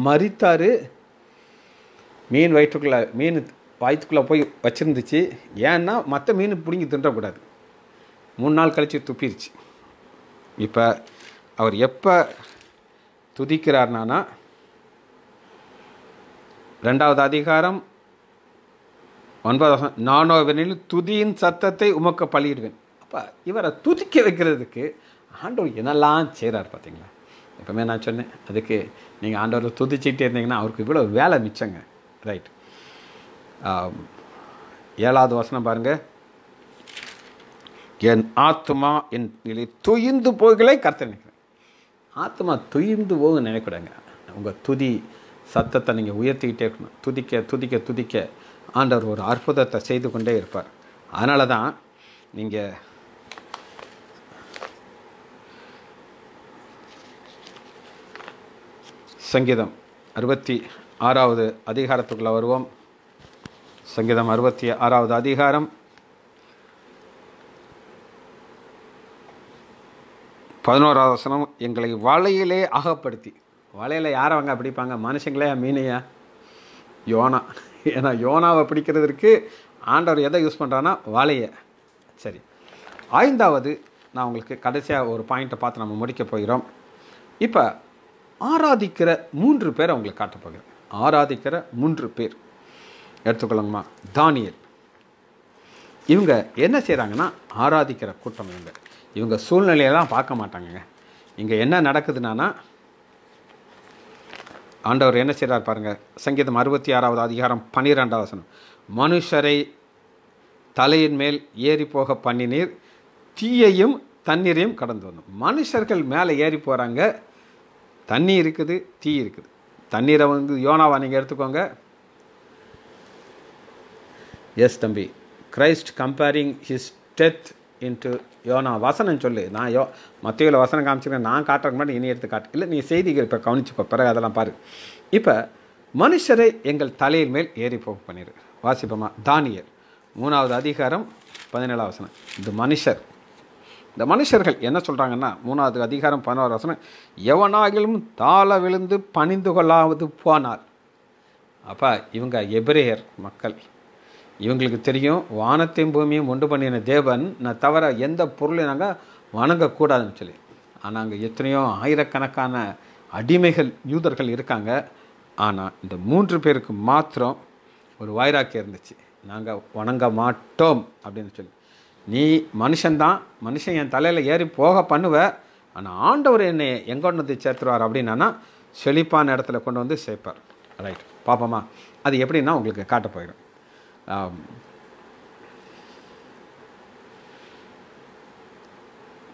மறித்தார் மீன் வயிற்றுக்குள்ளே மீன் வயிற்றுக்குள்ளே போய் வச்சுருந்துச்சு ஏன்னா மற்ற மீன் பிடுங்கி தின்றக்கூடாது மூணு நாள் கழித்து துப்பிடுச்சு இப்போ அவர் எப்போ துதிக்கிறார்னா ரெண்டாவது அதிகாரம் ஒன்பதாம் நானோவெனில் துதியின் சத்தத்தை உமக்க பழியிடுவேன் அப்போ இவரை துதிக்க வைக்கிறதுக்கு ஆண்டவர் என்னெல்லாம் செய்கிறார் பார்த்தீங்களா எப்பவுமே நான் சொன்னேன் அதுக்கு நீங்கள் ஆண்டவர் துதிச்சிக்கிட்டே இருந்தீங்கன்னா அவருக்கு இவ்வளோ வேலை மிச்சங்க ரைட் ஏழாவது வசனம் பாருங்கள் என் ஆத்மா என் நிலை துயிந்து போகலே கருத்து நினைக்கிறேன் ஆத்மா துயிந்து போக நினைக்கூடாங்க உங்கள் துதி சத்தத்தை நீங்கள் உயர்த்திக்கிட்டே இருக்கணும் துதிக்க துதிக்க துதிக்க ஆண்டவர் ஒரு அற்புதத்தை செய்து கொண்டே இருப்பார் அதனால தான் நீங்கள் சங்கீதம் அறுபத்தி ஆறாவது அதிகாரத்துக்குள்ளே வருவோம் சங்கீதம் அறுபத்தி ஆறாவது அதிகாரம் பதினோராவது வசனம் எங்களை வலையிலே அகப்படுத்தி வலையில் யாரவங்க பிடிப்பாங்க மனுஷங்களையா மீனையா யோனா ஏன்னா யோனாவை பிடிக்கிறதுக்கு ஆண்டவர் எதை யூஸ் பண்ணுறான்னா வலையை சரி ஐந்தாவது நான் உங்களுக்கு கடைசியாக ஒரு பாயிண்ட்டை பார்த்து நம்ம முடிக்க போகிறோம் இப்போ ஆராதிக்கிற மூன்று பேரை உங்களுக்கு காட்ட போகிறேன் ஆராதிக்கிற மூன்று பேர் எடுத்துக்கொள்ளுங்கம்மா தானியல் இவங்க என்ன செய்கிறாங்கன்னா ஆராதிக்கிற கூட்டம் இவங்க இவங்க சூழ்நிலையெல்லாம் பார்க்க மாட்டாங்கங்க இங்கே என்ன நடக்குதுன்னா ஆண்டவர் என்ன செய்கிறார் பாருங்கள் சங்கீதம் அறுபத்தி ஆறாவது அதிகாரம் பன்னிரெண்டாவது வசனம் மனுஷரை தலையின் மேல் ஏறி போக பண்ணினீர் தீயையும் தண்ணீரையும் கடந்து வந்தோம் மனுஷர்கள் மேலே ஏறி போகிறாங்க தண்ணி இருக்குது தீ இருக்குது தண்ணீரை வந்து யோனாவா நீங்கள் எடுத்துக்கோங்க எஸ் தம்பி Christ comparing his death into யோ நான் வசனம் சொல்லு நான் யோ மத்தியில் வசனம் காமிச்சிக்கிறேன் நான் காட்டுறக்கு முன்னாடி இனி எடுத்து காட்டு இல்லை நீ செய்திகள் இப்போ கவனிச்சுக்கோ பிறகு அதெல்லாம் பாரு இப்போ மனுஷரை எங்கள் தலையின் மேல் ஏறி போக பண்ணிடு வாசிப்போமா தானியர் மூணாவது அதிகாரம் பதினேழாவது வசனம் இந்த மனுஷர் இந்த மனுஷர்கள் என்ன சொல்கிறாங்கன்னா மூணாவது அதிகாரம் பதினோரு வசனம் எவனாகிலும் தாள விழுந்து பணிந்து கொள்ளாவது போனார் அப்போ இவங்க எபிரேயர் மக்கள் இவங்களுக்கு தெரியும் வானத்தையும் பூமியும் ஒன்று பண்ணின தேவன் நான் தவிர எந்த பொருளையும் நாங்கள் வணங்கக்கூடாதுன்னு சொல்லி ஆனால் அங்கே எத்தனையோ ஆயிரக்கணக்கான அடிமைகள் யூதர்கள் இருக்காங்க ஆனால் இந்த மூன்று பேருக்கு மாத்திரம் ஒரு வைராக்கியம் இருந்துச்சு நாங்கள் வணங்க மாட்டோம் அப்படின்னு சொல்லி நீ மனுஷன்தான் மனுஷன் என் தலையில் ஏறி போக பண்ணுவ ஆனால் ஆண்டவர் என்னை எங்கே ஒன்று வந்து சேர்த்துருவார் அப்படின்னா செழிப்பான இடத்துல கொண்டு வந்து சேர்ப்பார் ரைட் பார்ப்போமா அது எப்படின்னா உங்களுக்கு காட்ட போயிடும் Um,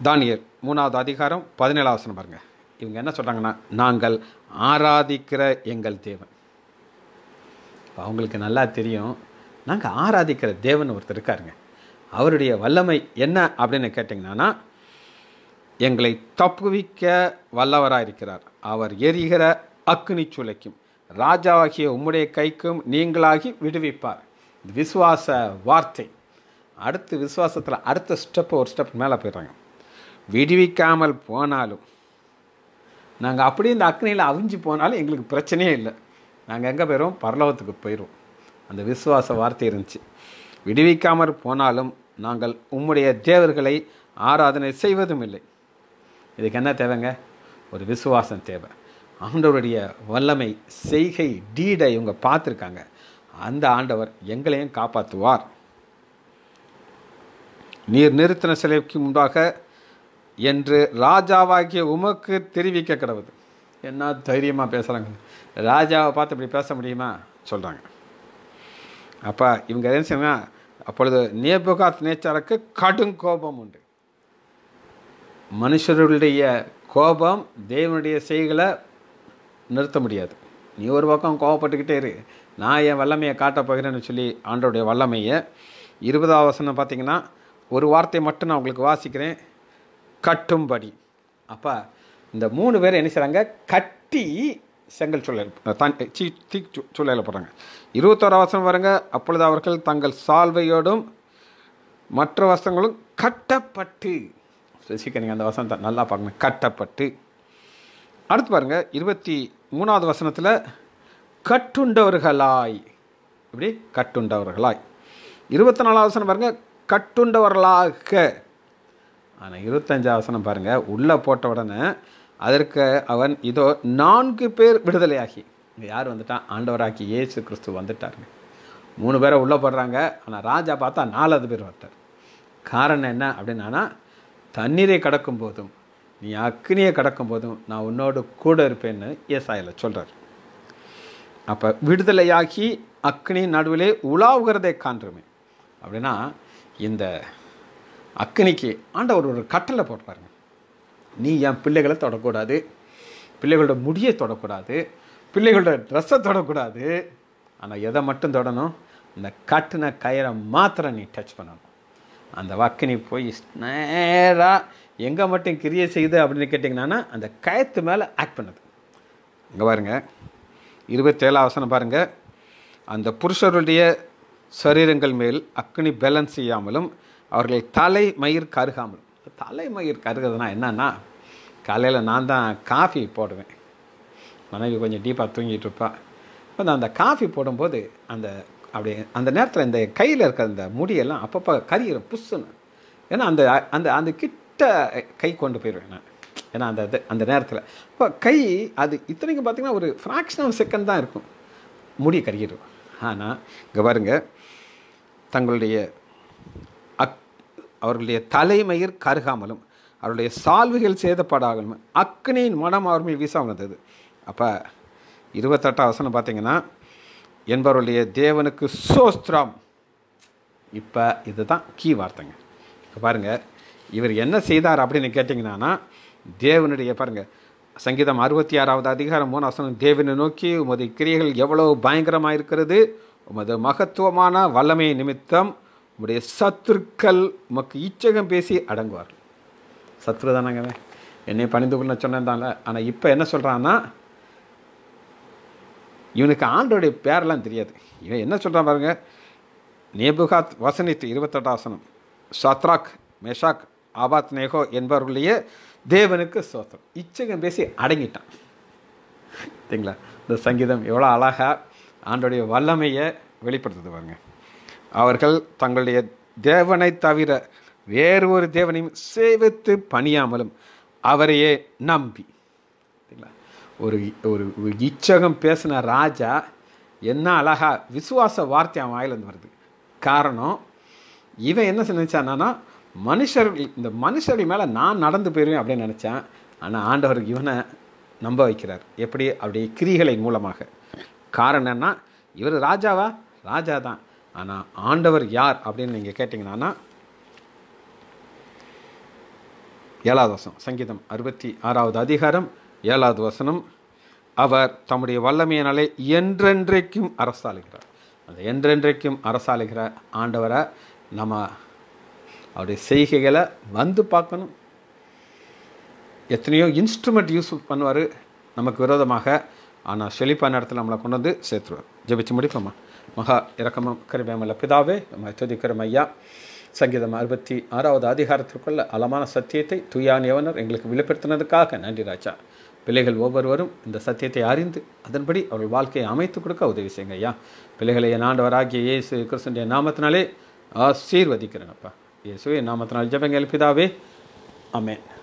தானியர் மூணாவது அதிகாரம் பதினேழாவசனம் பாருங்கள் இவங்க என்ன சொல்கிறாங்கன்னா நாங்கள் ஆராதிக்கிற எங்கள் தேவன் அவங்களுக்கு நல்லா தெரியும் நாங்கள் ஆராதிக்கிற தேவன் ஒருத்தர் இருக்காருங்க அவருடைய வல்லமை என்ன அப்படின்னு கேட்டிங்கன்னா எங்களை தப்புவிக்க வல்லவராக இருக்கிறார் அவர் எரிகிற அக்னி சுலைக்கும் ராஜாவாகிய உம்முடைய கைக்கும் நீங்களாகி விடுவிப்பார் விசுவாச வார்த்தை அடுத்து விசுவாசத்தில் அடுத்த ஸ்டெப் ஒரு ஸ்டெப் மேலே போயிடுறாங்க விடுவிக்காமல் போனாலும் நாங்கள் அப்படியே இந்த அக்னியில் அவிஞ்சு போனாலும் எங்களுக்கு பிரச்சனையே இல்லை நாங்கள் எங்கே போயிடுவோம் பரலோகத்துக்கு போயிடுவோம் அந்த விசுவாச வார்த்தை இருந்துச்சு விடுவிக்காமல் போனாலும் நாங்கள் உம்முடைய தேவர்களை ஆராதனை செய்வதும் இல்லை இதுக்கு என்ன தேவைங்க ஒரு விசுவாசம் தேவை ஆண்டவருடைய வல்லமை செய்கை டீடை இவங்க பார்த்துருக்காங்க அந்த ஆண்டவர் எங்களையும் காப்பாற்றுவார் நீர் நிறுத்தின சிலைக்கு முன்பாக என்று ராஜாவாகிய உமக்கு தெரிவிக்க கிடவுது என்ன தைரியமாக பேசுகிறாங்க ராஜாவை பார்த்து இப்படி பேச முடியுமா சொல்கிறாங்க அப்போ இவங்க என்ன செய்யணும் அப்பொழுது நேபுகாத் நேச்சாருக்கு கடும் கோபம் உண்டு மனுஷருடைய கோபம் தேவனுடைய செய்களை நிறுத்த முடியாது நீ ஒரு பக்கம் கோபப்பட்டுக்கிட்டே இரு நான் என் வல்லமையை காட்டப்போகிறேன்னு சொல்லி ஆண்டோடைய வல்லமையை இருபதாவது வசனம் பார்த்திங்கன்னா ஒரு வார்த்தை மட்டும் நான் உங்களுக்கு வாசிக்கிறேன் கட்டும்படி அப்போ இந்த மூணு பேர் என்ன செய்கிறாங்க கட்டி செங்கல் சூழல் தன் தீ சூழலில் போகிறாங்க இருபத்தோரா வசனம் வருங்க அப்பொழுது அவர்கள் தங்கள் சால்வையோடும் மற்ற வசங்களும் கட்டப்பட்டு சசிகனிங்க அந்த வசனத்தை நல்லா பார்க்கணும் கட்டப்பட்டு அடுத்து பாருங்கள் இருபத்தி மூணாவது வசனத்தில் கட்டுண்டவர்களாய் இப்படி கட்டுண்டவர்களாய் இருபத்தி நாலாவசனம் பாருங்கள் கட்டுண்டவர்களாக ஆனால் ஆசனம் பாருங்கள் உள்ளே போட்ட உடனே அதற்கு அவன் இதோ நான்கு பேர் விடுதலையாகி யார் வந்துட்டான் ஆண்டவராக்கி ஏசு கிறிஸ்து வந்துட்டாருங்க மூணு பேரை உள்ளே போடுறாங்க ஆனால் ராஜா பார்த்தா நாலாவது பேர் வந்தார் காரணம் என்ன அப்படின்னா தண்ணீரை கடக்கும் போதும் நீ அக்னியை கடக்கும் போதும் நான் உன்னோடு கூட இருப்பேன்னு ஏசாயில் சொல்கிறார் அப்போ விடுதலையாகி அக்னி நடுவிலே உலாவுகிறதை காண்றுமே அப்படின்னா இந்த அக்னிக்கு ஆண்டவர் ஒரு கட்டளை போடுறாருங்க நீ என் பிள்ளைகளை தொடக்கூடாது பிள்ளைகளோட முடியை தொடக்கூடாது பிள்ளைகளோட ட்ரெஸ்ஸை தொடக்கூடாது ஆனால் எதை மட்டும் தொடணும் இந்த கட்டின கயிறை மாத்திரம் நீ டச் பண்ணணும் அந்த வக்கனி போய் நேராக எங்கே மட்டும் கிரியை செய்யுது அப்படின்னு கேட்டிங்கன்னா அந்த கயத்து மேலே ஆக்ட் பண்ணுது இங்கே பாருங்கள் இருபத்தேழாம் வசனம் பாருங்கள் அந்த புருஷருடைய சரீரங்கள் மேல் அக்னி பேலன்ஸ் செய்யாமலும் அவர்கள் தலை மயிர் கருகாமலும் தலை மயிர் கருகிறதுனா என்னன்னா காலையில் நான் தான் காஃபி போடுவேன் மனைவி கொஞ்சம் டீப்பாக தூங்கிட்டு இருப்பாள் அந்த அந்த காஃபி போடும்போது அந்த அப்படி அந்த நேரத்தில் இந்த கையில் இருக்கிற அந்த முடியெல்லாம் அப்பப்போ கரியிடும் புஷ்ஷுன்னு ஏன்னா அந்த அந்த அந்த கிட்ட கை கொண்டு போயிடுவேன் நான் ஏன்னா அந்த இது அந்த நேரத்தில் இப்போ கை அது இத்தனைக்கும் பார்த்திங்கன்னா ஒரு ஃப்ராக்ஷன் ஆஃப் செகண்ட் தான் இருக்கும் முடிய கருகிடும் ஆனால் இங்கே பாருங்கள் தங்களுடைய அக் அவர்களுடைய தலைமயிர் கருகாமலும் அவருடைய சால்வுகள் சேதப்படாகலும் அக்னியின் மனம் அவர் மேல் வீச வந்தது அப்போ இருபத்தெட்டாம் வசனம் பார்த்திங்கன்னா என்பவருடைய தேவனுக்கு சோஸ்திரம் இப்போ இதுதான் கீ வார்த்தைங்க இப்போ பாருங்கள் இவர் என்ன செய்தார் அப்படின்னு கேட்டிங்கன்னா தேவனுடைய பாருங்கள் சங்கீதம் அறுபத்தி ஆறாவது அதிகாரம் மூணு வசனம் தேவனை நோக்கி உமது கிரியைகள் எவ்வளவு பயங்கரமாக இருக்கிறது உமது மகத்துவமான வல்லமை நிமித்தம் உடைய சத்துருக்கள் உமக்கு இச்சகம் பேசி அடங்குவார் சத்ரு தானங்க என்னை பணிந்து கொள்ள சொன்னதான்ல ஆனால் இப்போ என்ன சொல்கிறான்னா இவனுக்கு ஆண்டோடைய பேரெல்லாம் தெரியாது இவன் என்ன சொல்கிறான் பாருங்கள் நேபுகாத் வசனித்து இருபத்தெட்டாசனம் சத்ராக் மெஷாக் ஆபாத் நேகோ என்பவர்களையே தேவனுக்கு சோத்திரம் இச்சகம் பேசி அடங்கிட்டான் சரிங்களா இந்த சங்கீதம் எவ்வளோ அழகாக ஆண்டோடைய வல்லமையை வெளிப்படுத்துது பாருங்க அவர்கள் தங்களுடைய தேவனை தவிர வேறு ஒரு தேவனையும் சேவித்து பணியாமலும் அவரையே நம்பி சரிங்களா ஒரு ஒரு இச்சகம் பேசின ராஜா என்ன அழகாக விசுவாச வார்த்தை அவன் வாயிலிருந்து வருது காரணம் இவன் என்ன நினச்சானா மனுஷர்கள் இந்த மனுஷர்கள் மேலே நான் நடந்து போயிடுவேன் அப்படின்னு நினச்சேன் ஆனால் ஆண்டவர் இவனை நம்ப வைக்கிறார் எப்படி அப்படி கிரிகளை மூலமாக காரணம்னா இவர் ராஜாவா ராஜா தான் ஆனால் ஆண்டவர் யார் அப்படின்னு நீங்கள் கேட்டிங்கன்னா ஏழாவது வசனம் சங்கீதம் அறுபத்தி ஆறாவது அதிகாரம் ஏழாவது வசனம் அவர் தம்முடைய வல்லமையினாலே என்றென்றைக்கும் அரசாளுகிறார் அந்த என்றென்றைக்கும் அரசாளுகிற ஆண்டவரை நம்ம அவருடைய செய்கைகளை வந்து பார்க்கணும் எத்தனையோ இன்ஸ்ட்ருமெண்ட் யூஸ் பண்ணுவார் நமக்கு விரோதமாக ஆனால் செழிப்பான நேரத்தில் நம்மளை கொண்டு வந்து சேர்த்துருவார் ஜெபிச்சு முடிப்போம்மா மகா இறக்கமும் கருமையமல்ல பிதாவே நம்ம ஐயா சங்கீதம் அறுபத்தி ஆறாவது அதிகாரத்திற்குள்ள அளமான சத்தியத்தை யவனர் எங்களுக்கு வெளிப்படுத்தினதுக்காக நன்றி ராஜா பிள்ளைகள் ஒவ்வொருவரும் இந்த சத்தியத்தை அறிந்து அதன்படி அவர்கள் வாழ்க்கையை அமைத்து கொடுக்க உதவி செய்யுங்க ஐயா பிள்ளைகளை என் ஆண்டவராகிய இயேசு கிருஷ்ணன் நாமத்தினாலே ஆசீர்வதிக்கிறேன் அப்பா Yesuvin naamatinal jaben elpidaabe. Amén.